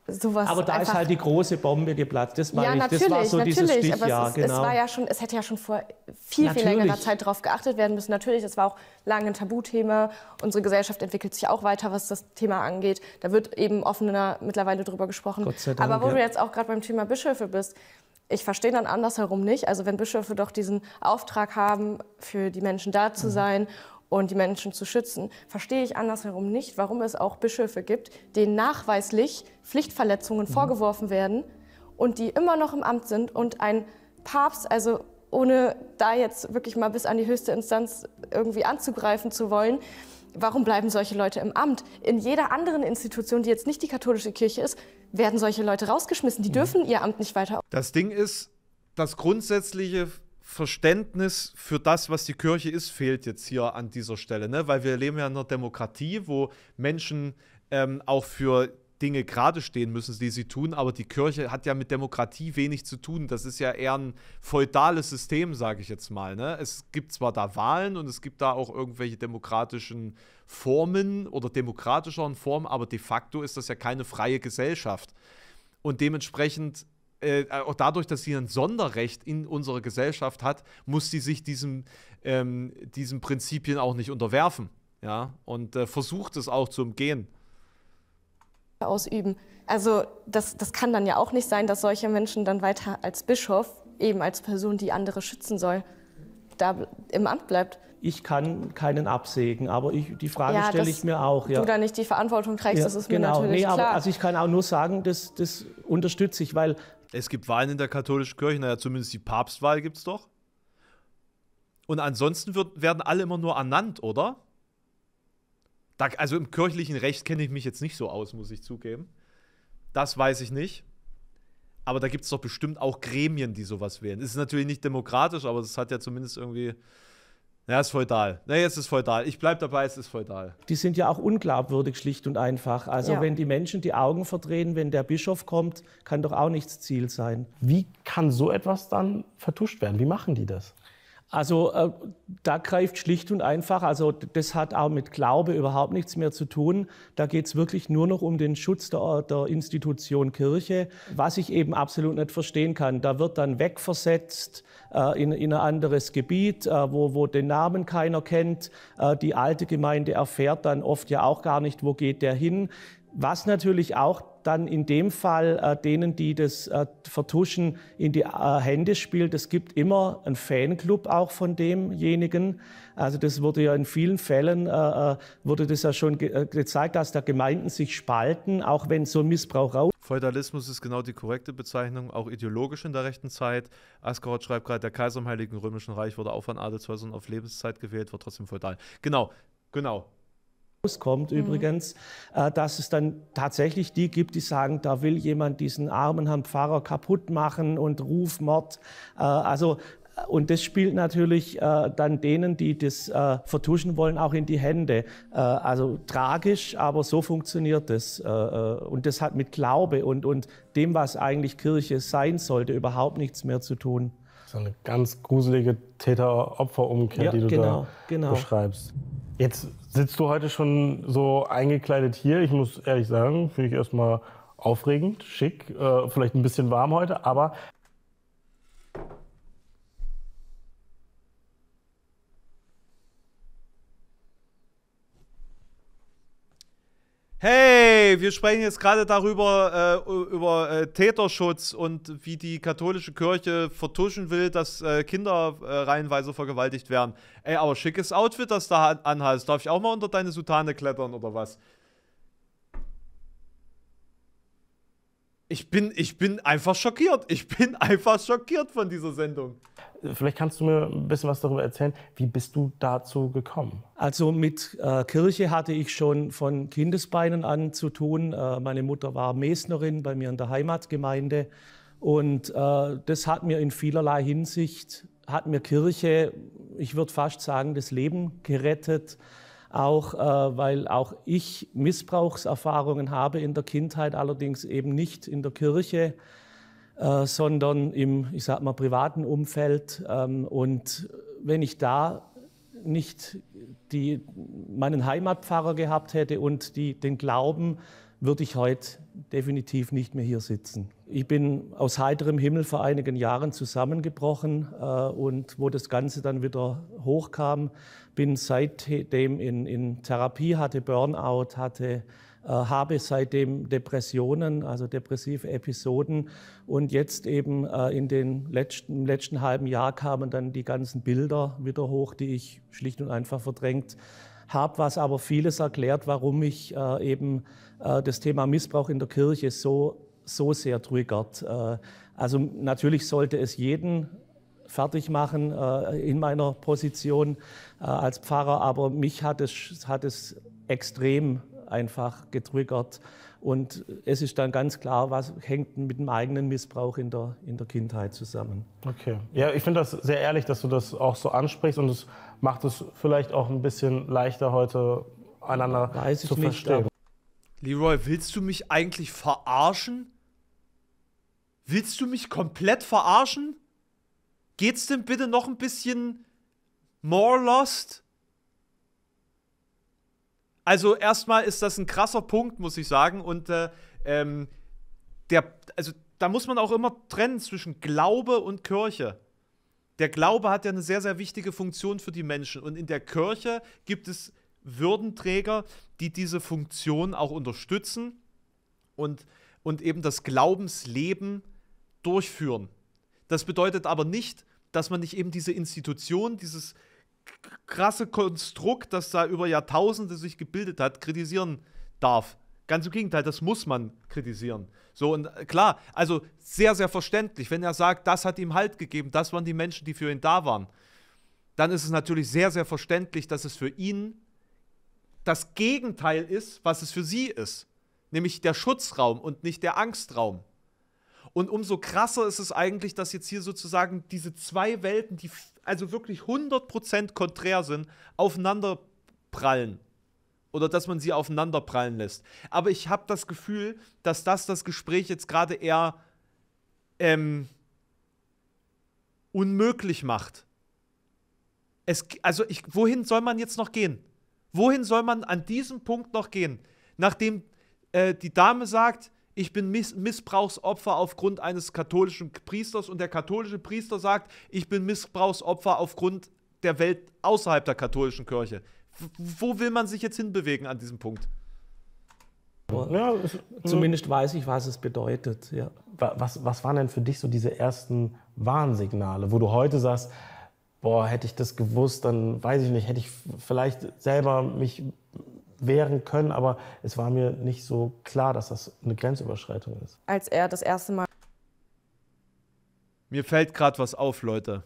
sowas. Aber da ist halt die große Bombe geplatzt. Das, ja, ich. natürlich, war so natürlich, dieses Stichjahr. es, genau. es, war ja schon, es hätte ja schon vor viel, natürlich. viel längerer Zeit darauf geachtet werden müssen. Natürlich, es war auch lange ein Tabuthema. Unsere Gesellschaft entwickelt sich auch weiter, was das Thema angeht. Da wird eben offener mittlerweile drüber gesprochen. Gott sei Dank, aber wo ja. du jetzt auch gerade beim Thema Bischöfe bist, ich verstehe dann andersherum nicht. Also wenn Bischöfe doch diesen Auftrag haben, für die Menschen da zu mhm. sein mhm und die Menschen zu schützen, verstehe ich andersherum nicht, warum es auch Bischöfe gibt, denen nachweislich Pflichtverletzungen mhm. vorgeworfen werden und die immer noch im Amt sind und ein Papst, also ohne da jetzt wirklich mal bis an die höchste Instanz irgendwie anzugreifen zu wollen, warum bleiben solche Leute im Amt? In jeder anderen Institution, die jetzt nicht die katholische Kirche ist, werden solche Leute rausgeschmissen. Die mhm. dürfen ihr Amt nicht weiter. Das Ding ist, das grundsätzliche Verständnis für das, was die Kirche ist, fehlt jetzt hier an dieser Stelle, ne? weil wir leben ja in einer Demokratie, wo Menschen ähm, auch für Dinge gerade stehen müssen, die sie tun, aber die Kirche hat ja mit Demokratie wenig zu tun. Das ist ja eher ein feudales System, sage ich jetzt mal. Ne? Es gibt zwar da Wahlen und es gibt da auch irgendwelche demokratischen Formen oder demokratischeren Formen, aber de facto ist das ja keine freie Gesellschaft. Und dementsprechend äh, auch dadurch, dass sie ein Sonderrecht in unserer Gesellschaft hat, muss sie sich diesem, ähm, diesen Prinzipien auch nicht unterwerfen. Ja? Und äh, versucht es auch zu umgehen. Ausüben. Also das, das kann dann ja auch nicht sein, dass solche Menschen dann weiter als Bischof, eben als Person, die andere schützen soll, da im Amt bleibt. Ich kann keinen absägen, aber ich, die Frage ja, stelle ich mir auch. Ja. Du da nicht die Verantwortung trägst, ja, das ist genau. mir natürlich nee, klar. Aber, also ich kann auch nur sagen, das, das unterstütze ich, weil es gibt Wahlen in der katholischen Kirche, naja, zumindest die Papstwahl gibt es doch. Und ansonsten wird, werden alle immer nur ernannt, oder? Da, also im kirchlichen Recht kenne ich mich jetzt nicht so aus, muss ich zugeben. Das weiß ich nicht. Aber da gibt es doch bestimmt auch Gremien, die sowas wählen. Es Ist natürlich nicht demokratisch, aber es hat ja zumindest irgendwie ja, ist feudal. Ne, jetzt ist feudal. Ich bleibe dabei, es ist feudal. Die sind ja auch unglaubwürdig, schlicht und einfach. Also ja. wenn die Menschen die Augen verdrehen, wenn der Bischof kommt, kann doch auch nichts Ziel sein. Wie kann so etwas dann vertuscht werden? Wie machen die das? Also äh, da greift schlicht und einfach, also das hat auch mit Glaube überhaupt nichts mehr zu tun. Da geht es wirklich nur noch um den Schutz der, der, Institution Kirche, was ich eben absolut nicht verstehen kann. Da wird dann wegversetzt äh, in, in, ein anderes Gebiet, äh, wo, wo, den Namen keiner kennt. Äh, die alte Gemeinde erfährt dann oft ja auch gar nicht, wo geht der hin. Was natürlich auch dann in dem Fall äh, denen, die das äh, vertuschen, in die äh, Hände spielt. Es gibt immer einen Fanclub auch von demjenigen. Also das wurde ja in vielen Fällen, äh, äh, wurde das ja schon ge gezeigt, dass da Gemeinden sich spalten, auch wenn so Missbrauch raus. Feudalismus ist genau die korrekte Bezeichnung, auch ideologisch in der rechten Zeit. Askerot schreibt gerade, der Kaiser im Heiligen Römischen Reich wurde auch von Adelshäusern auf Lebenszeit gewählt, wird trotzdem feudal. Genau, genau rauskommt mhm. übrigens, äh, dass es dann tatsächlich die gibt, die sagen, da will jemand diesen armen Herrn Pfarrer kaputt machen und Rufmord. Äh, also äh, und das spielt natürlich dann denen, die das vertuschen wollen, auch in die Hände. also tragisch, aber so funktioniert das. und das hat mit Glaube und, und dem, was eigentlich Kirche sein sollte, überhaupt nichts mehr zu tun. So eine ganz gruselige Täter-Opfer-Umkehr, ja, die du genau, da genau. beschreibst. Jetzt Sitzt du heute schon so eingekleidet hier? Ich muss ehrlich sagen, finde ich erstmal aufregend, schick, äh, vielleicht ein bisschen warm heute, aber wir sprechen jetzt gerade darüber, äh, über äh, Täterschutz und wie die katholische Kirche vertuschen will, dass äh, Kinder äh, reihenweise vergewaltigt werden. Ey, aber schickes Outfit, das du da anhast. Darf ich auch mal unter deine Sutane klettern oder was? ich bin, ich bin einfach schockiert. Ich bin einfach schockiert von dieser Sendung. Vielleicht kannst du mir ein bisschen was darüber erzählen. Wie bist du dazu gekommen? Also mit äh, Kirche hatte ich schon von Kindesbeinen an zu tun. Äh, meine Mutter war Mesnerin bei mir in der Heimatgemeinde. Und äh, das hat mir in vielerlei Hinsicht, hat mir Kirche, ich würde fast sagen, das Leben gerettet auch äh, weil auch ich Missbrauchserfahrungen habe in der Kindheit, allerdings eben nicht in der Kirche, äh, sondern im, ich sag mal, privaten Umfeld. Ähm, und wenn ich da nicht die, meinen Heimatpfarrer gehabt hätte und die, den Glauben, würde ich heute definitiv nicht mehr hier sitzen. Ich bin aus heiterem Himmel vor einigen Jahren zusammengebrochen äh, und wo das Ganze dann wieder hochkam, bin seitdem in, in Therapie, hatte Burnout, hatte äh, habe seitdem Depressionen, also depressive Episoden. Und jetzt eben äh, in den letzten, im letzten halben Jahr kamen dann die ganzen Bilder wieder hoch, die ich schlicht und einfach verdrängt habe, was aber vieles erklärt, warum mich äh, eben das Thema Missbrauch in der Kirche so, so sehr triggert. also natürlich sollte es jeden fertig machen äh, in meiner Position äh, als Pfarrer, aber mich hat es, hat es extrem einfach getriggert. Und es ist dann ganz klar, was hängt mit dem eigenen Missbrauch in der, in der Kindheit zusammen. Okay. Ja, ich finde das sehr ehrlich, dass du das auch so ansprichst und es macht es vielleicht auch ein bisschen leichter heute einander Weiß zu nicht, verstehen. Leroy, willst du mich eigentlich verarschen? Willst du mich komplett verarschen? geht's denn bitte noch ein bisschen more lost? Also erstmal ist das ein krasser Punkt, muss ich sagen. Und äh, ähm, der, also da muss man auch immer trennen zwischen Glaube und Kirche. Der Glaube hat ja eine sehr, sehr wichtige Funktion für die Menschen. Und in der Kirche gibt es Würdenträger, die diese Funktion auch unterstützen und, und eben das Glaubensleben durchführen. Das bedeutet aber nicht, dass man nicht eben diese Institution, dieses krasse Konstrukt, das da über Jahrtausende sich gebildet hat, kritisieren darf. Ganz im Gegenteil, das muss man kritisieren. So, und äh, klar, also sehr, sehr verständlich, wenn er sagt, das hat ihm Halt gegeben, das waren die Menschen, die für ihn da waren, dann ist es natürlich sehr, sehr verständlich, dass es für ihn das Gegenteil ist, was es für sie ist. Nämlich der Schutzraum und nicht der Angstraum. Und umso krasser ist es eigentlich, dass jetzt hier sozusagen diese zwei Welten, die also wirklich 100% konträr sind, aufeinander prallen. Oder dass man sie aufeinander prallen lässt. Aber ich habe das Gefühl, dass das das Gespräch jetzt gerade eher ähm, unmöglich macht. Es, also, ich, wohin soll man jetzt noch gehen? Wohin soll man an diesem Punkt noch gehen? Nachdem äh, die Dame sagt, ich bin Miss Missbrauchsopfer aufgrund eines katholischen Priesters und der katholische Priester sagt, ich bin Missbrauchsopfer aufgrund der Welt außerhalb der katholischen Kirche. Wo will man sich jetzt hinbewegen an diesem Punkt? Ja, Zumindest weiß ich, was es bedeutet. Ja. Was, was waren denn für dich so diese ersten Warnsignale, wo du heute sagst, boah, hätte ich das gewusst, dann weiß ich nicht, hätte ich vielleicht selber mich wehren können, aber es war mir nicht so klar, dass das eine Grenzüberschreitung ist. Als er das erste Mal. Mir fällt gerade was auf, Leute.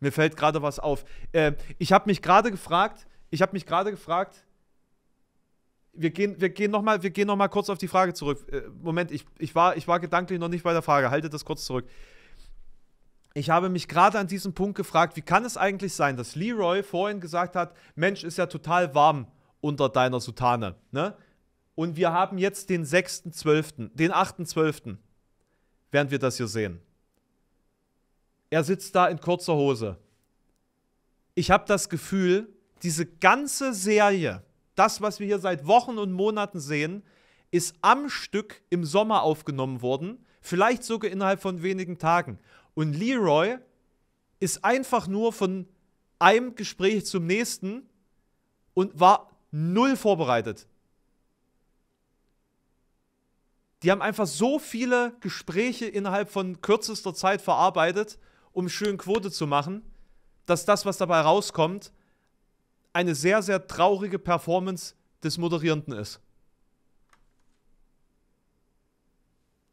Mir fällt gerade was auf. Äh, ich habe mich gerade gefragt, ich habe mich gerade gefragt, wir gehen, wir gehen nochmal noch, kurz auf die Frage zurück. Äh, Moment, ich, ich, war, ich war gedanklich noch nicht bei der Frage. Haltet das kurz zurück. Ich habe mich gerade an diesem Punkt gefragt, wie kann es eigentlich sein, dass Leroy vorhin gesagt hat, Mensch, ist ja total warm unter deiner Sutane. Ne? Und wir haben jetzt den 6.12., den 8.12., während wir das hier sehen. Er sitzt da in kurzer Hose. Ich habe das Gefühl, diese ganze Serie, das, was wir hier seit Wochen und Monaten sehen, ist am Stück im Sommer aufgenommen worden, vielleicht sogar innerhalb von wenigen Tagen. Und Leroy ist einfach nur von einem Gespräch zum nächsten und war null vorbereitet. Die haben einfach so viele Gespräche innerhalb von kürzester Zeit verarbeitet, um schön Quote zu machen, dass das, was dabei rauskommt, eine sehr, sehr traurige Performance des Moderierenden ist.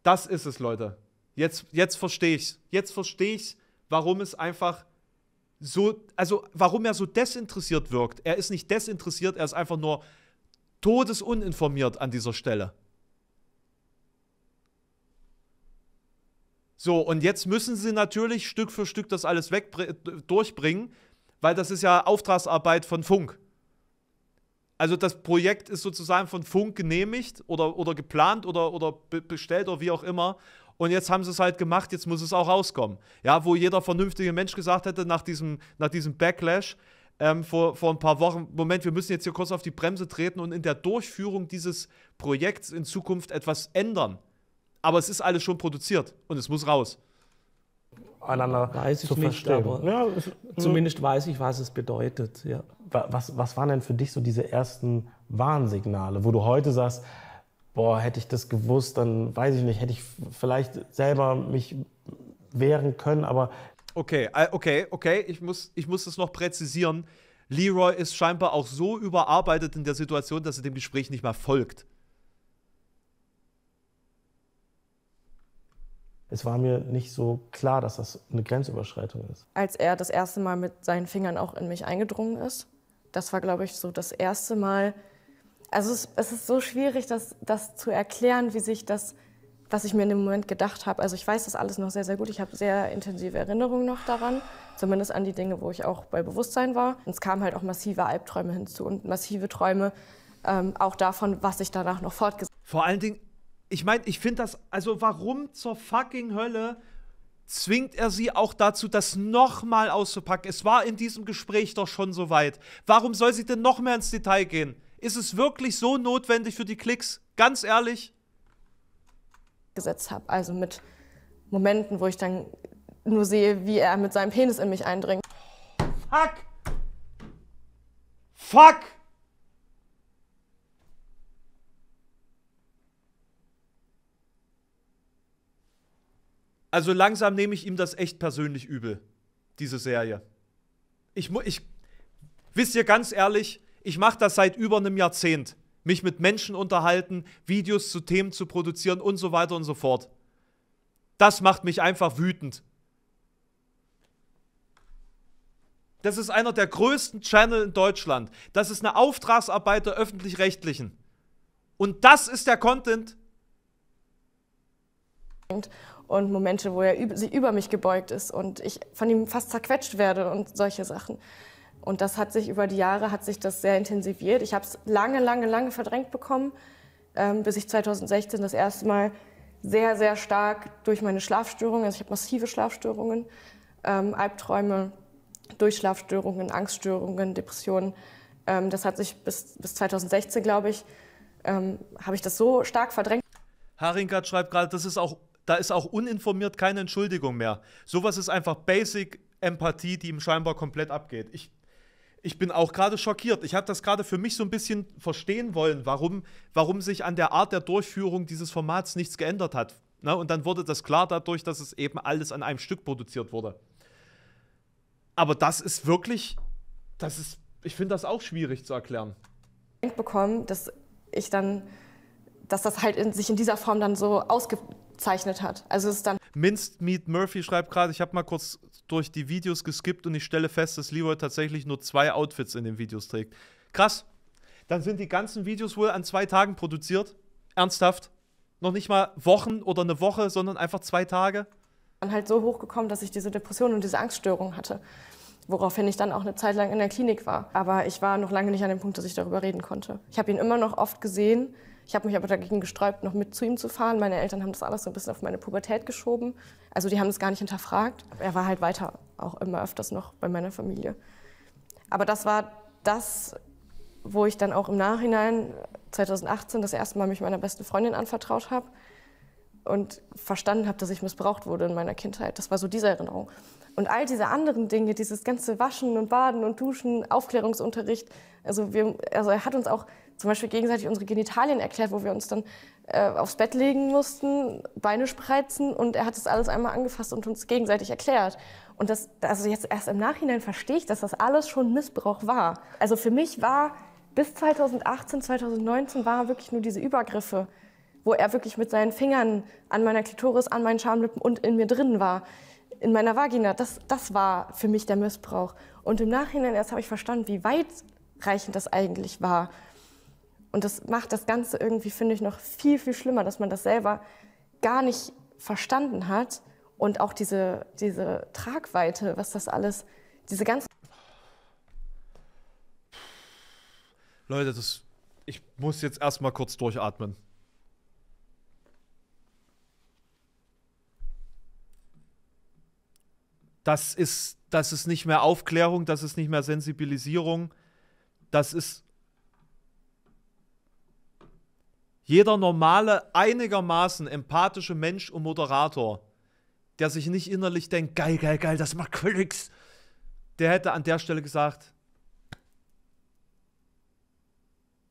Das ist es, Leute. Jetzt, jetzt verstehe ich Jetzt verstehe ich, warum es einfach so, also warum er so desinteressiert wirkt. Er ist nicht desinteressiert, er ist einfach nur todesuninformiert an dieser Stelle. So, und jetzt müssen sie natürlich Stück für Stück das alles weg durchbringen, weil das ist ja Auftragsarbeit von Funk. Also das Projekt ist sozusagen von Funk genehmigt oder, oder geplant oder, oder bestellt oder wie auch immer und jetzt haben sie es halt gemacht, jetzt muss es auch rauskommen. Ja, wo jeder vernünftige Mensch gesagt hätte nach diesem, nach diesem Backlash, ähm, vor, vor ein paar Wochen, Moment, wir müssen jetzt hier kurz auf die Bremse treten und in der Durchführung dieses Projekts in Zukunft etwas ändern. Aber es ist alles schon produziert und es muss raus. Einander weiß ich zu nicht, aber ja, es, zumindest weiß ich, was es bedeutet. Ja. Was, was waren denn für dich so diese ersten Warnsignale, wo du heute sagst, boah, hätte ich das gewusst, dann weiß ich nicht, hätte ich vielleicht selber mich wehren können, aber. Okay, äh, okay, okay, ich muss, ich muss das noch präzisieren. Leroy ist scheinbar auch so überarbeitet in der Situation, dass er dem Gespräch nicht mehr folgt. es war mir nicht so klar, dass das eine Grenzüberschreitung ist. Als er das erste Mal mit seinen Fingern auch in mich eingedrungen ist, das war, glaube ich, so das erste Mal, also es, es, ist so schwierig, das, das zu erklären, wie sich das, was ich mir in dem Moment gedacht habe. Also ich weiß das alles noch sehr, sehr gut. Ich habe sehr intensive Erinnerungen noch daran, zumindest an die Dinge, wo ich auch bei Bewusstsein war. Und es kamen halt auch massive Albträume hinzu und massive Träume ähm, auch davon, was ich danach noch fortgesetzt habe. Vor allen Dingen, ich meine, ich finde das, also warum zur fucking Hölle zwingt er sie auch dazu, das nochmal auszupacken? Es war in diesem Gespräch doch schon so weit. Warum soll sie denn noch mehr ins Detail gehen? ist es wirklich so notwendig für die Klicks? Ganz ehrlich? Gesetzt habe. Also mit Momenten, wo ich dann nur sehe, wie er mit seinem Penis in mich eindringt. Fuck! Fuck! Also langsam nehme ich ihm das echt persönlich übel, diese Serie. Ich, ich wisst ihr ganz ehrlich, ich mache das seit über einem Jahrzehnt. Mich mit Menschen unterhalten, Videos zu Themen zu produzieren und so weiter und so fort. Das macht mich einfach wütend. Das ist einer der größten Channel in Deutschland. Das ist eine Auftragsarbeit der öffentlich-rechtlichen. Und das ist der Content. Und Momente, wo er sich über mich gebeugt ist und ich von ihm fast zerquetscht werde und solche Sachen. Und das hat sich über die Jahre, hat sich das sehr intensiviert. Ich habe es lange, lange, lange verdrängt bekommen, ähm, bis ich 2016 das erste Mal sehr, sehr stark durch meine Schlafstörungen, also ich habe massive Schlafstörungen, ähm, Albträume, Durchschlafstörungen, Angststörungen, Depressionen. Ähm, das hat sich bis, bis 2016, glaube ich, ähm, habe ich das so stark verdrängt. Haringard schreibt gerade, das ist auch, da ist auch uninformiert keine Entschuldigung mehr. Sowas ist einfach Basic Empathie, die ihm scheinbar komplett abgeht. Ich ich bin auch gerade schockiert. Ich habe das gerade für mich so ein bisschen verstehen wollen, warum, warum sich an der Art der Durchführung dieses Formats nichts geändert hat. Na, ne? und dann wurde das klar dadurch, dass es eben alles an einem Stück produziert wurde. Aber das ist wirklich, das ist, ich finde das auch schwierig zu erklären. Ich Bekommen, dass ich dann, dass das halt in, sich in dieser Form dann so ausgezeichnet hat. Also es ist dann Minced Meat Murphy schreibt gerade, ich habe mal kurz durch die Videos geskippt und ich stelle fest, dass Leroy tatsächlich nur zwei Outfits in den Videos trägt. Krass. Dann sind die ganzen Videos wohl an zwei Tagen produziert. Ernsthaft. Noch nicht mal Wochen oder eine Woche, sondern einfach zwei Tage. Dann halt so hochgekommen, dass ich diese Depression und diese Angststörung hatte. Woraufhin ich dann auch eine Zeit lang in der Klinik war. Aber ich war noch lange nicht an dem Punkt, dass ich darüber reden konnte. Ich habe ihn immer noch oft gesehen, ich habe mich aber dagegen gesträubt, noch mit zu ihm zu fahren. Meine Eltern haben das alles so ein bisschen auf meine Pubertät geschoben. Also die haben das gar nicht hinterfragt. Er war halt weiter auch immer öfters noch bei meiner Familie. Aber das war das, wo ich dann auch im Nachhinein 2018 das erste Mal mich meiner besten Freundin anvertraut habe und verstanden habe, dass ich missbraucht wurde in meiner Kindheit. Das war so diese Erinnerung. Und all diese anderen Dinge, dieses ganze Waschen und Baden und Duschen, Aufklärungsunterricht, also, wir, also er hat uns auch zum Beispiel gegenseitig unsere Genitalien erklärt, wo wir uns dann äh, aufs Bett legen mussten, Beine spreizen und er hat das alles einmal angefasst und uns gegenseitig erklärt. Und das, also jetzt erst im Nachhinein verstehe ich, dass das alles schon Missbrauch war. Also für mich war bis 2018, 2019 waren wirklich nur diese Übergriffe, wo er wirklich mit seinen Fingern an meiner Klitoris, an meinen Schamlippen und in mir drin war in meiner Vagina, das, das war für mich der Missbrauch. Und im Nachhinein erst habe ich verstanden, wie weitreichend das eigentlich war. Und das macht das Ganze irgendwie, finde ich, noch viel, viel schlimmer, dass man das selber gar nicht verstanden hat und auch diese, diese Tragweite, was das alles, diese ganze. Leute, das, ich muss jetzt erstmal kurz durchatmen. Das ist, das ist nicht mehr Aufklärung, das ist nicht mehr Sensibilisierung, das ist Jeder normale, einigermaßen empathische Mensch und Moderator, der sich nicht innerlich denkt, geil, geil, geil, das macht Klicks, der hätte an der Stelle gesagt,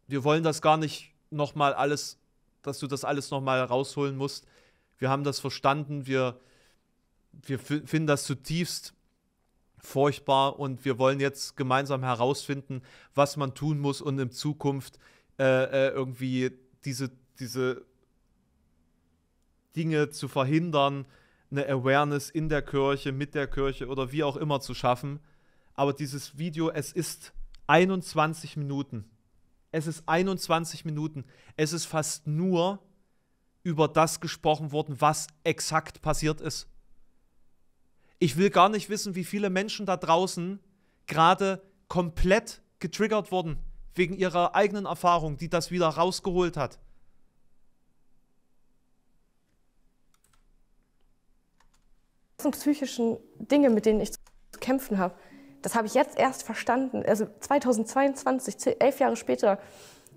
wir wollen das gar nicht nochmal alles, dass du das alles nochmal rausholen musst. Wir haben das verstanden, wir, wir finden das zutiefst furchtbar und wir wollen jetzt gemeinsam herausfinden, was man tun muss und in Zukunft äh, äh irgendwie diese, diese Dinge zu verhindern, eine Awareness in der Kirche, mit der Kirche oder wie auch immer zu schaffen. Aber dieses Video, es ist 21 Minuten. Es ist 21 Minuten. Es ist fast nur über das gesprochen worden, was exakt passiert ist. Ich will gar nicht wissen, wie viele Menschen da draußen gerade komplett getriggert wurden wegen ihrer eigenen Erfahrung, die das wieder rausgeholt hat. ganzen psychischen Dinge, mit denen ich zu kämpfen habe, das habe ich jetzt erst verstanden. Also 2022, elf Jahre später,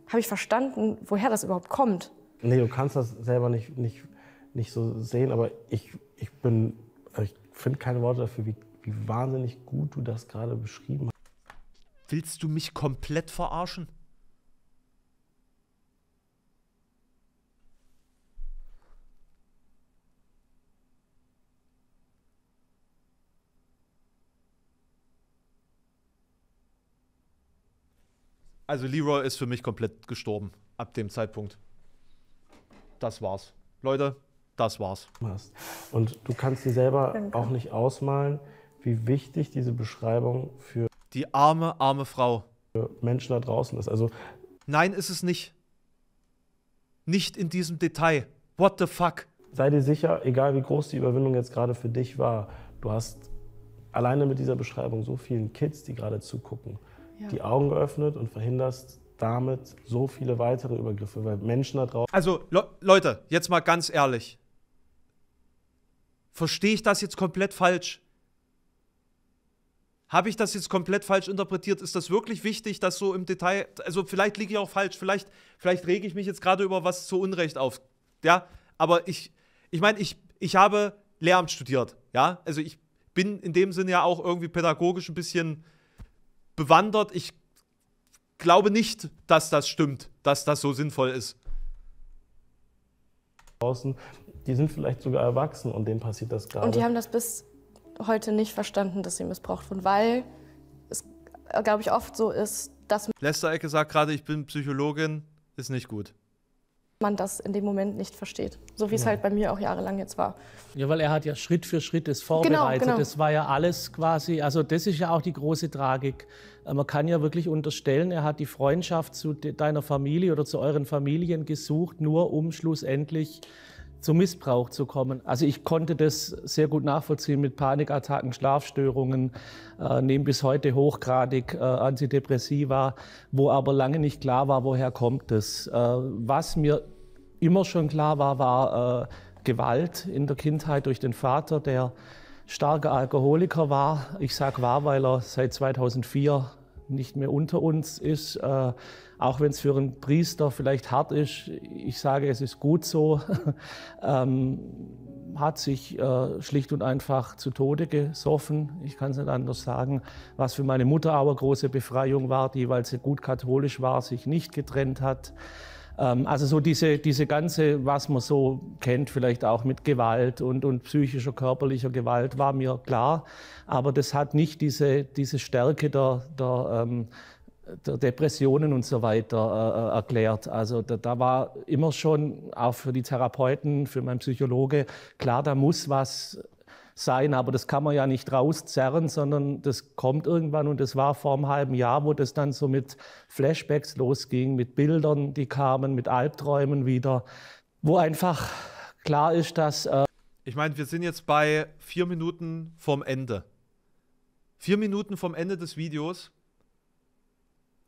habe ich verstanden, woher das überhaupt kommt. Nee, du kannst das selber nicht, nicht, nicht so sehen, aber ich, ich bin, also ich finde keine Worte dafür, wie, wie wahnsinnig gut du das gerade beschrieben hast. Willst du mich komplett verarschen? Also Leroy ist für mich komplett gestorben ab dem Zeitpunkt. Das war's. Leute, das war's. Und du kannst dir selber auch nicht ausmalen, wie wichtig diese Beschreibung für die arme, arme Frau. Menschen da draußen ist. Also. Nein, ist es nicht. Nicht in diesem Detail. What the fuck? Sei dir sicher, egal wie groß die Überwindung jetzt gerade für dich war, du hast alleine mit dieser Beschreibung so vielen Kids, die gerade zugucken, ja. die Augen geöffnet und verhinderst damit so viele weitere Übergriffe, weil Menschen da draußen. Also, Le Leute, jetzt mal ganz ehrlich. Verstehe ich das jetzt komplett falsch? Habe ich das jetzt komplett falsch interpretiert? Ist das wirklich wichtig, dass so im Detail, also vielleicht liege ich auch falsch, vielleicht, vielleicht rege ich mich jetzt gerade über was zu Unrecht auf. Ja, aber ich, ich meine, ich, ich habe Lehramt studiert. Ja, also ich bin in dem Sinne ja auch irgendwie pädagogisch ein bisschen bewandert. Ich glaube nicht, dass das stimmt, dass das so sinnvoll ist. Draußen, die sind vielleicht sogar erwachsen und denen passiert das gerade. Und die haben das bis heute nicht verstanden, dass sie missbraucht wurden, weil es, glaube ich, oft so ist, dass. Lester-Ecke sagt gerade, ich bin Psychologin, ist nicht gut man das in dem Moment nicht versteht. So wie es ja. halt bei mir auch jahrelang jetzt war. Ja, weil er hat ja Schritt für Schritt das genau, vorbereitet. Genau, genau. Das war ja alles quasi, also das ist ja auch die große Tragik. Äh, man kann ja wirklich unterstellen, er hat die Freundschaft zu deiner Familie oder zu euren Familien gesucht, nur um schlussendlich zu Missbrauch zu kommen. Also ich konnte das sehr gut nachvollziehen mit Panikattacken, Schlafstörungen, äh, nehme bis heute hochgradig äh, Antidepressiva, wo aber lange nicht klar war, woher kommt das. Äh, was mir immer schon klar war, war äh, Gewalt in der Kindheit durch den Vater, der starker Alkoholiker war. Ich sage war, weil er seit 2004 nicht mehr unter uns ist, äh, auch wenn es für einen Priester vielleicht hart ist, ich sage, es ist gut so, ähm, hat sich äh, schlicht und einfach zu Tode gesoffen. Ich kann es nicht anders sagen. Was für meine Mutter aber große Befreiung war, die, weil sie gut katholisch war, sich nicht getrennt hat. Ähm, also so diese, diese ganze, was man so kennt, vielleicht auch mit Gewalt und, und psychischer, körperlicher Gewalt, war mir klar. Aber das hat nicht diese, diese Stärke der, der, ähm, der Depressionen und so weiter äh, äh, erklärt. Also da, da, war immer schon, auch für die Therapeuten, für meinen Psychologe, klar, da muss was sein, aber das kann man ja nicht rauszerren, sondern das kommt irgendwann und das war vor einem halben Jahr, wo das dann so mit Flashbacks losging, mit Bildern, die kamen, mit Albträumen wieder, wo einfach klar ist, dass... Äh ich meine, wir sind jetzt bei vier Minuten vom Ende. Vier Minuten vom Ende des Videos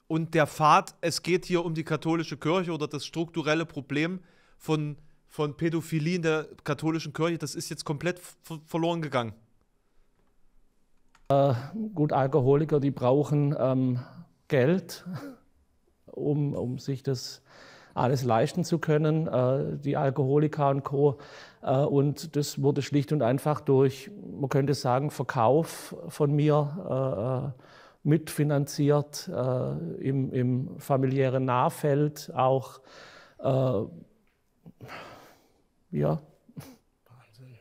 und der Pfad, es geht hier um die katholische Kirche oder das strukturelle Problem von von Pädophilie in der katholischen Kirche, das ist jetzt komplett verloren gegangen. Äh, gut, Alkoholiker, die brauchen ähm, Geld, um, um sich das alles leisten zu können, äh, die Alkoholiker und Co. Äh, und das wurde schlicht und einfach durch, man könnte sagen, Verkauf von mir äh, äh, mitfinanziert, äh, im, im familiären Nahfeld auch. Ja. Wahnsinn.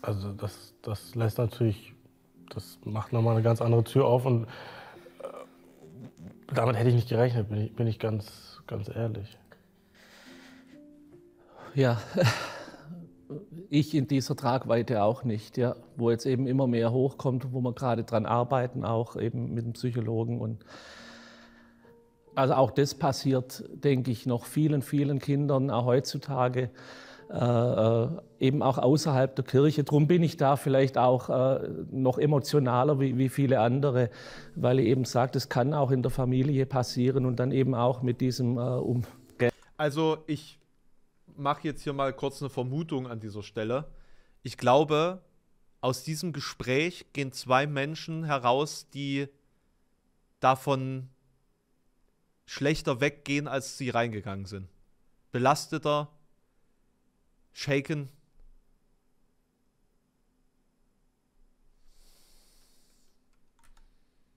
Also das, das lässt natürlich, das macht nochmal eine ganz andere Tür auf und äh, damit hätte ich nicht gerechnet, bin ich, bin ich ganz, ganz ehrlich. Ja, ich in dieser Tragweite auch nicht, ja. Wo jetzt eben immer mehr hochkommt, wo wir gerade dran arbeiten, auch eben mit dem Psychologen und also auch das passiert, denke ich, noch vielen, vielen Kindern, auch heutzutage. Äh, äh, eben auch außerhalb der Kirche. Darum bin ich da vielleicht auch äh, noch emotionaler wie, wie, viele andere, weil ich eben sagt, es kann auch in der Familie passieren und dann eben auch mit diesem äh, um. Also ich mache jetzt hier mal kurz eine Vermutung an dieser Stelle. Ich glaube, aus diesem Gespräch gehen zwei Menschen heraus, die davon schlechter weggehen, als sie reingegangen sind. Belasteter shaken.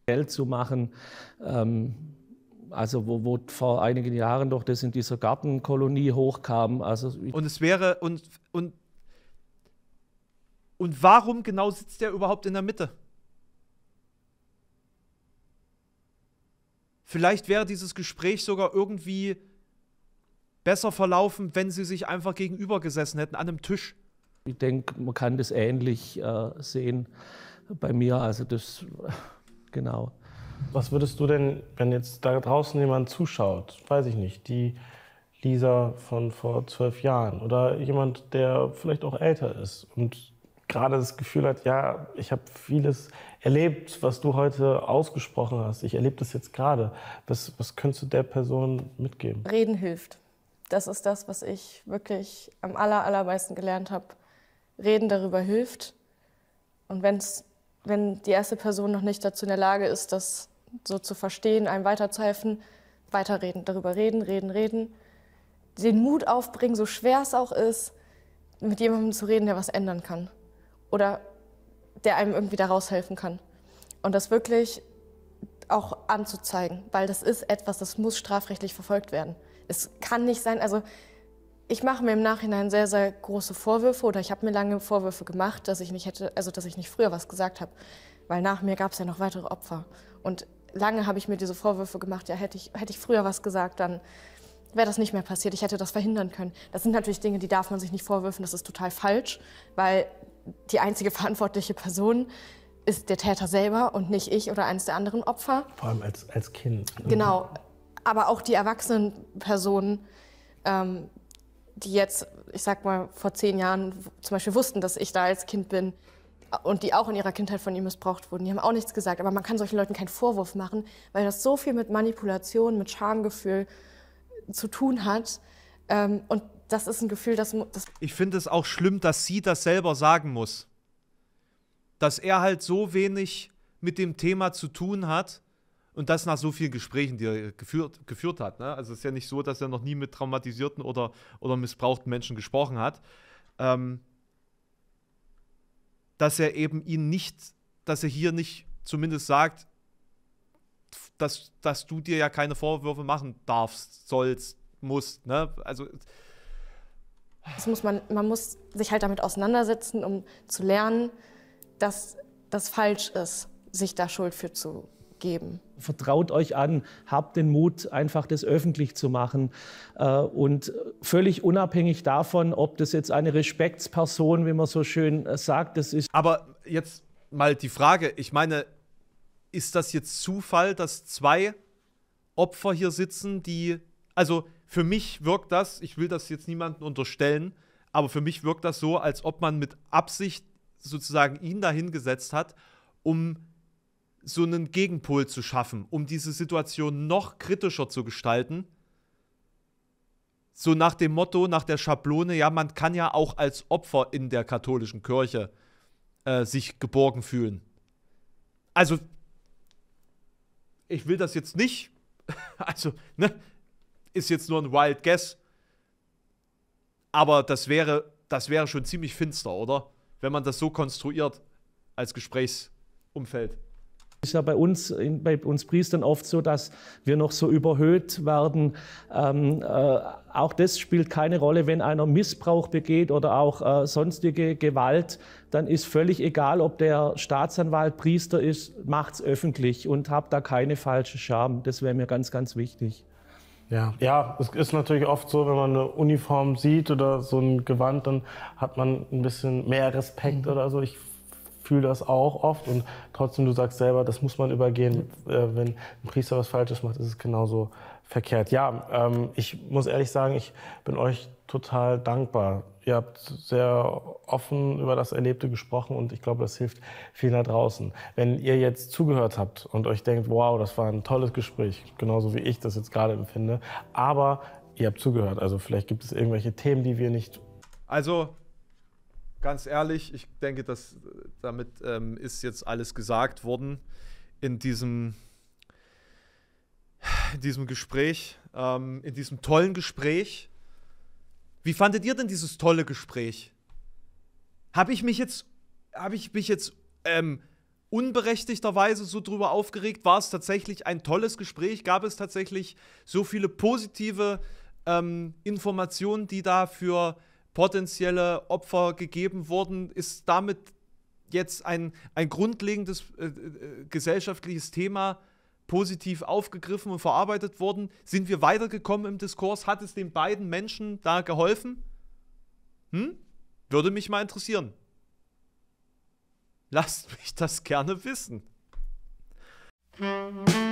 Geld zu machen. Ähm, also wo, wo, vor einigen Jahren doch das in dieser Gartenkolonie hochkam. Also und es wäre und und und warum genau sitzt der überhaupt in der Mitte? Vielleicht wäre dieses Gespräch sogar irgendwie besser verlaufen, wenn sie sich einfach gegenüber gesessen hätten an einem Tisch? Ich denke, man kann das ähnlich äh, sehen bei mir. Also das, genau. Was würdest du denn, wenn jetzt da draußen jemand zuschaut, weiß ich nicht, die Lisa von vor zwölf Jahren oder jemand, der vielleicht auch älter ist und gerade das Gefühl hat, ja, ich habe vieles erlebt, was du heute ausgesprochen hast. Ich erlebe das jetzt gerade. Was, was könntest du der Person mitgeben? Reden hilft das ist das, was ich wirklich am aller, allermeisten gelernt habe. Reden darüber hilft. Und wenn's, wenn die erste Person noch nicht dazu in der Lage ist, das so zu verstehen, einem weiterzuhelfen, weiterreden, darüber reden, reden, reden. Den Mut aufbringen, so schwer es auch ist, mit jemandem zu reden, der was ändern kann. Oder der einem irgendwie daraus helfen kann. Und das wirklich auch anzuzeigen, weil das ist etwas, das muss strafrechtlich verfolgt werden es kann nicht sein, also ich mache mir im Nachhinein sehr, sehr große Vorwürfe oder ich habe mir lange Vorwürfe gemacht, dass ich nicht hätte, also dass ich nicht früher was gesagt habe, weil nach mir gab es ja noch weitere Opfer. Und lange habe ich mir diese Vorwürfe gemacht, ja, hätte ich, hätte ich früher was gesagt, dann wäre das nicht mehr passiert, ich hätte das verhindern können. Das sind natürlich Dinge, die darf man sich nicht vorwürfen, das ist total falsch, weil die einzige verantwortliche Person ist der Täter selber und nicht ich oder eines der anderen Opfer. Vor allem als, als Kind. Genau, aber auch die erwachsenen Personen, ähm, die jetzt, ich sag mal, vor zehn Jahren zum Beispiel wussten, dass ich da als Kind bin und die auch in ihrer Kindheit von ihm missbraucht wurden, die haben auch nichts gesagt. Aber man kann solchen Leuten keinen Vorwurf machen, weil das so viel mit Manipulation, mit Schamgefühl zu tun hat. Ähm, und das ist ein Gefühl, das. das ich finde es auch schlimm, dass sie das selber sagen muss. Dass er halt so wenig mit dem Thema zu tun hat und das nach so vielen Gesprächen, die er geführt, geführt hat. Ne? Also es ist ja nicht so, dass er noch nie mit traumatisierten oder, oder missbrauchten Menschen gesprochen hat. Ähm, dass er eben ihn nicht, dass er hier nicht zumindest sagt, dass, dass du dir ja keine Vorwürfe machen darfst, sollst, musst. Ne? Also das muss man, man muss sich halt damit auseinandersetzen, um zu lernen, dass das falsch ist, sich da Schuld für zu geben. Vertraut euch an, habt den Mut, einfach das öffentlich zu machen. Äh, und völlig unabhängig davon, ob das jetzt eine Respektsperson, wie man so schön äh, sagt, das ist. Aber jetzt mal die Frage, ich meine, ist das jetzt Zufall, dass zwei Opfer hier sitzen, die. Also für mich wirkt das, ich will das jetzt niemandem unterstellen, aber für mich wirkt das so, als ob man mit Absicht sozusagen ihn dahingesetzt hat, um so einen Gegenpol zu schaffen, um diese Situation noch kritischer zu gestalten. So nach dem Motto, nach der Schablone, ja, man kann ja auch als Opfer in der katholischen Kirche äh, sich geborgen fühlen. Also, ich will das jetzt nicht, also, ne, ist jetzt nur ein Wild Guess, aber das wäre, das wäre schon ziemlich finster, oder? Wenn man das so konstruiert als Gesprächsumfeld ist ja bei uns, bei uns Priestern oft so, dass wir noch so überhöht werden. Ähm, äh, auch das spielt keine Rolle, wenn einer Missbrauch begeht oder auch äh, sonstige Gewalt, dann ist völlig egal, ob der Staatsanwalt Priester ist, macht's öffentlich und habt da keine falsche Scham. Das wäre mir ganz, ganz wichtig. Ja. ja, es ist natürlich oft so, wenn man eine Uniform sieht oder so ein Gewand, dann hat man ein bisschen mehr Respekt mhm. oder so. Ich fühle das auch oft und trotzdem, du sagst selber, das muss man übergehen. Äh, wenn ein Priester was Falsches macht, ist es genauso verkehrt. Ja, ähm, ich muss ehrlich sagen, ich bin euch total dankbar. Ihr habt sehr offen über das Erlebte gesprochen und ich glaube, das hilft vielen da draußen. Wenn ihr jetzt zugehört habt und euch denkt, wow, das war ein tolles Gespräch, genauso wie ich das jetzt gerade empfinde, aber ihr habt zugehört, also vielleicht gibt es irgendwelche Themen, die wir nicht. Also ganz ehrlich, ich denke, dass äh, damit ähm, ist jetzt alles gesagt worden in diesem, in diesem Gespräch, ähm, in diesem tollen Gespräch. Wie fandet ihr denn dieses tolle Gespräch? Habe ich mich jetzt, habe ich mich jetzt ähm, unberechtigterweise so drüber aufgeregt? War es tatsächlich ein tolles Gespräch? Gab es tatsächlich so viele positive ähm, Informationen, die dafür für potenzielle Opfer gegeben wurden, ist damit jetzt ein, ein grundlegendes äh, äh, gesellschaftliches Thema positiv aufgegriffen und verarbeitet worden? Sind wir weitergekommen im Diskurs? Hat es den beiden Menschen da geholfen? Hm? Würde mich mal interessieren. Lasst mich das gerne wissen. Mhm.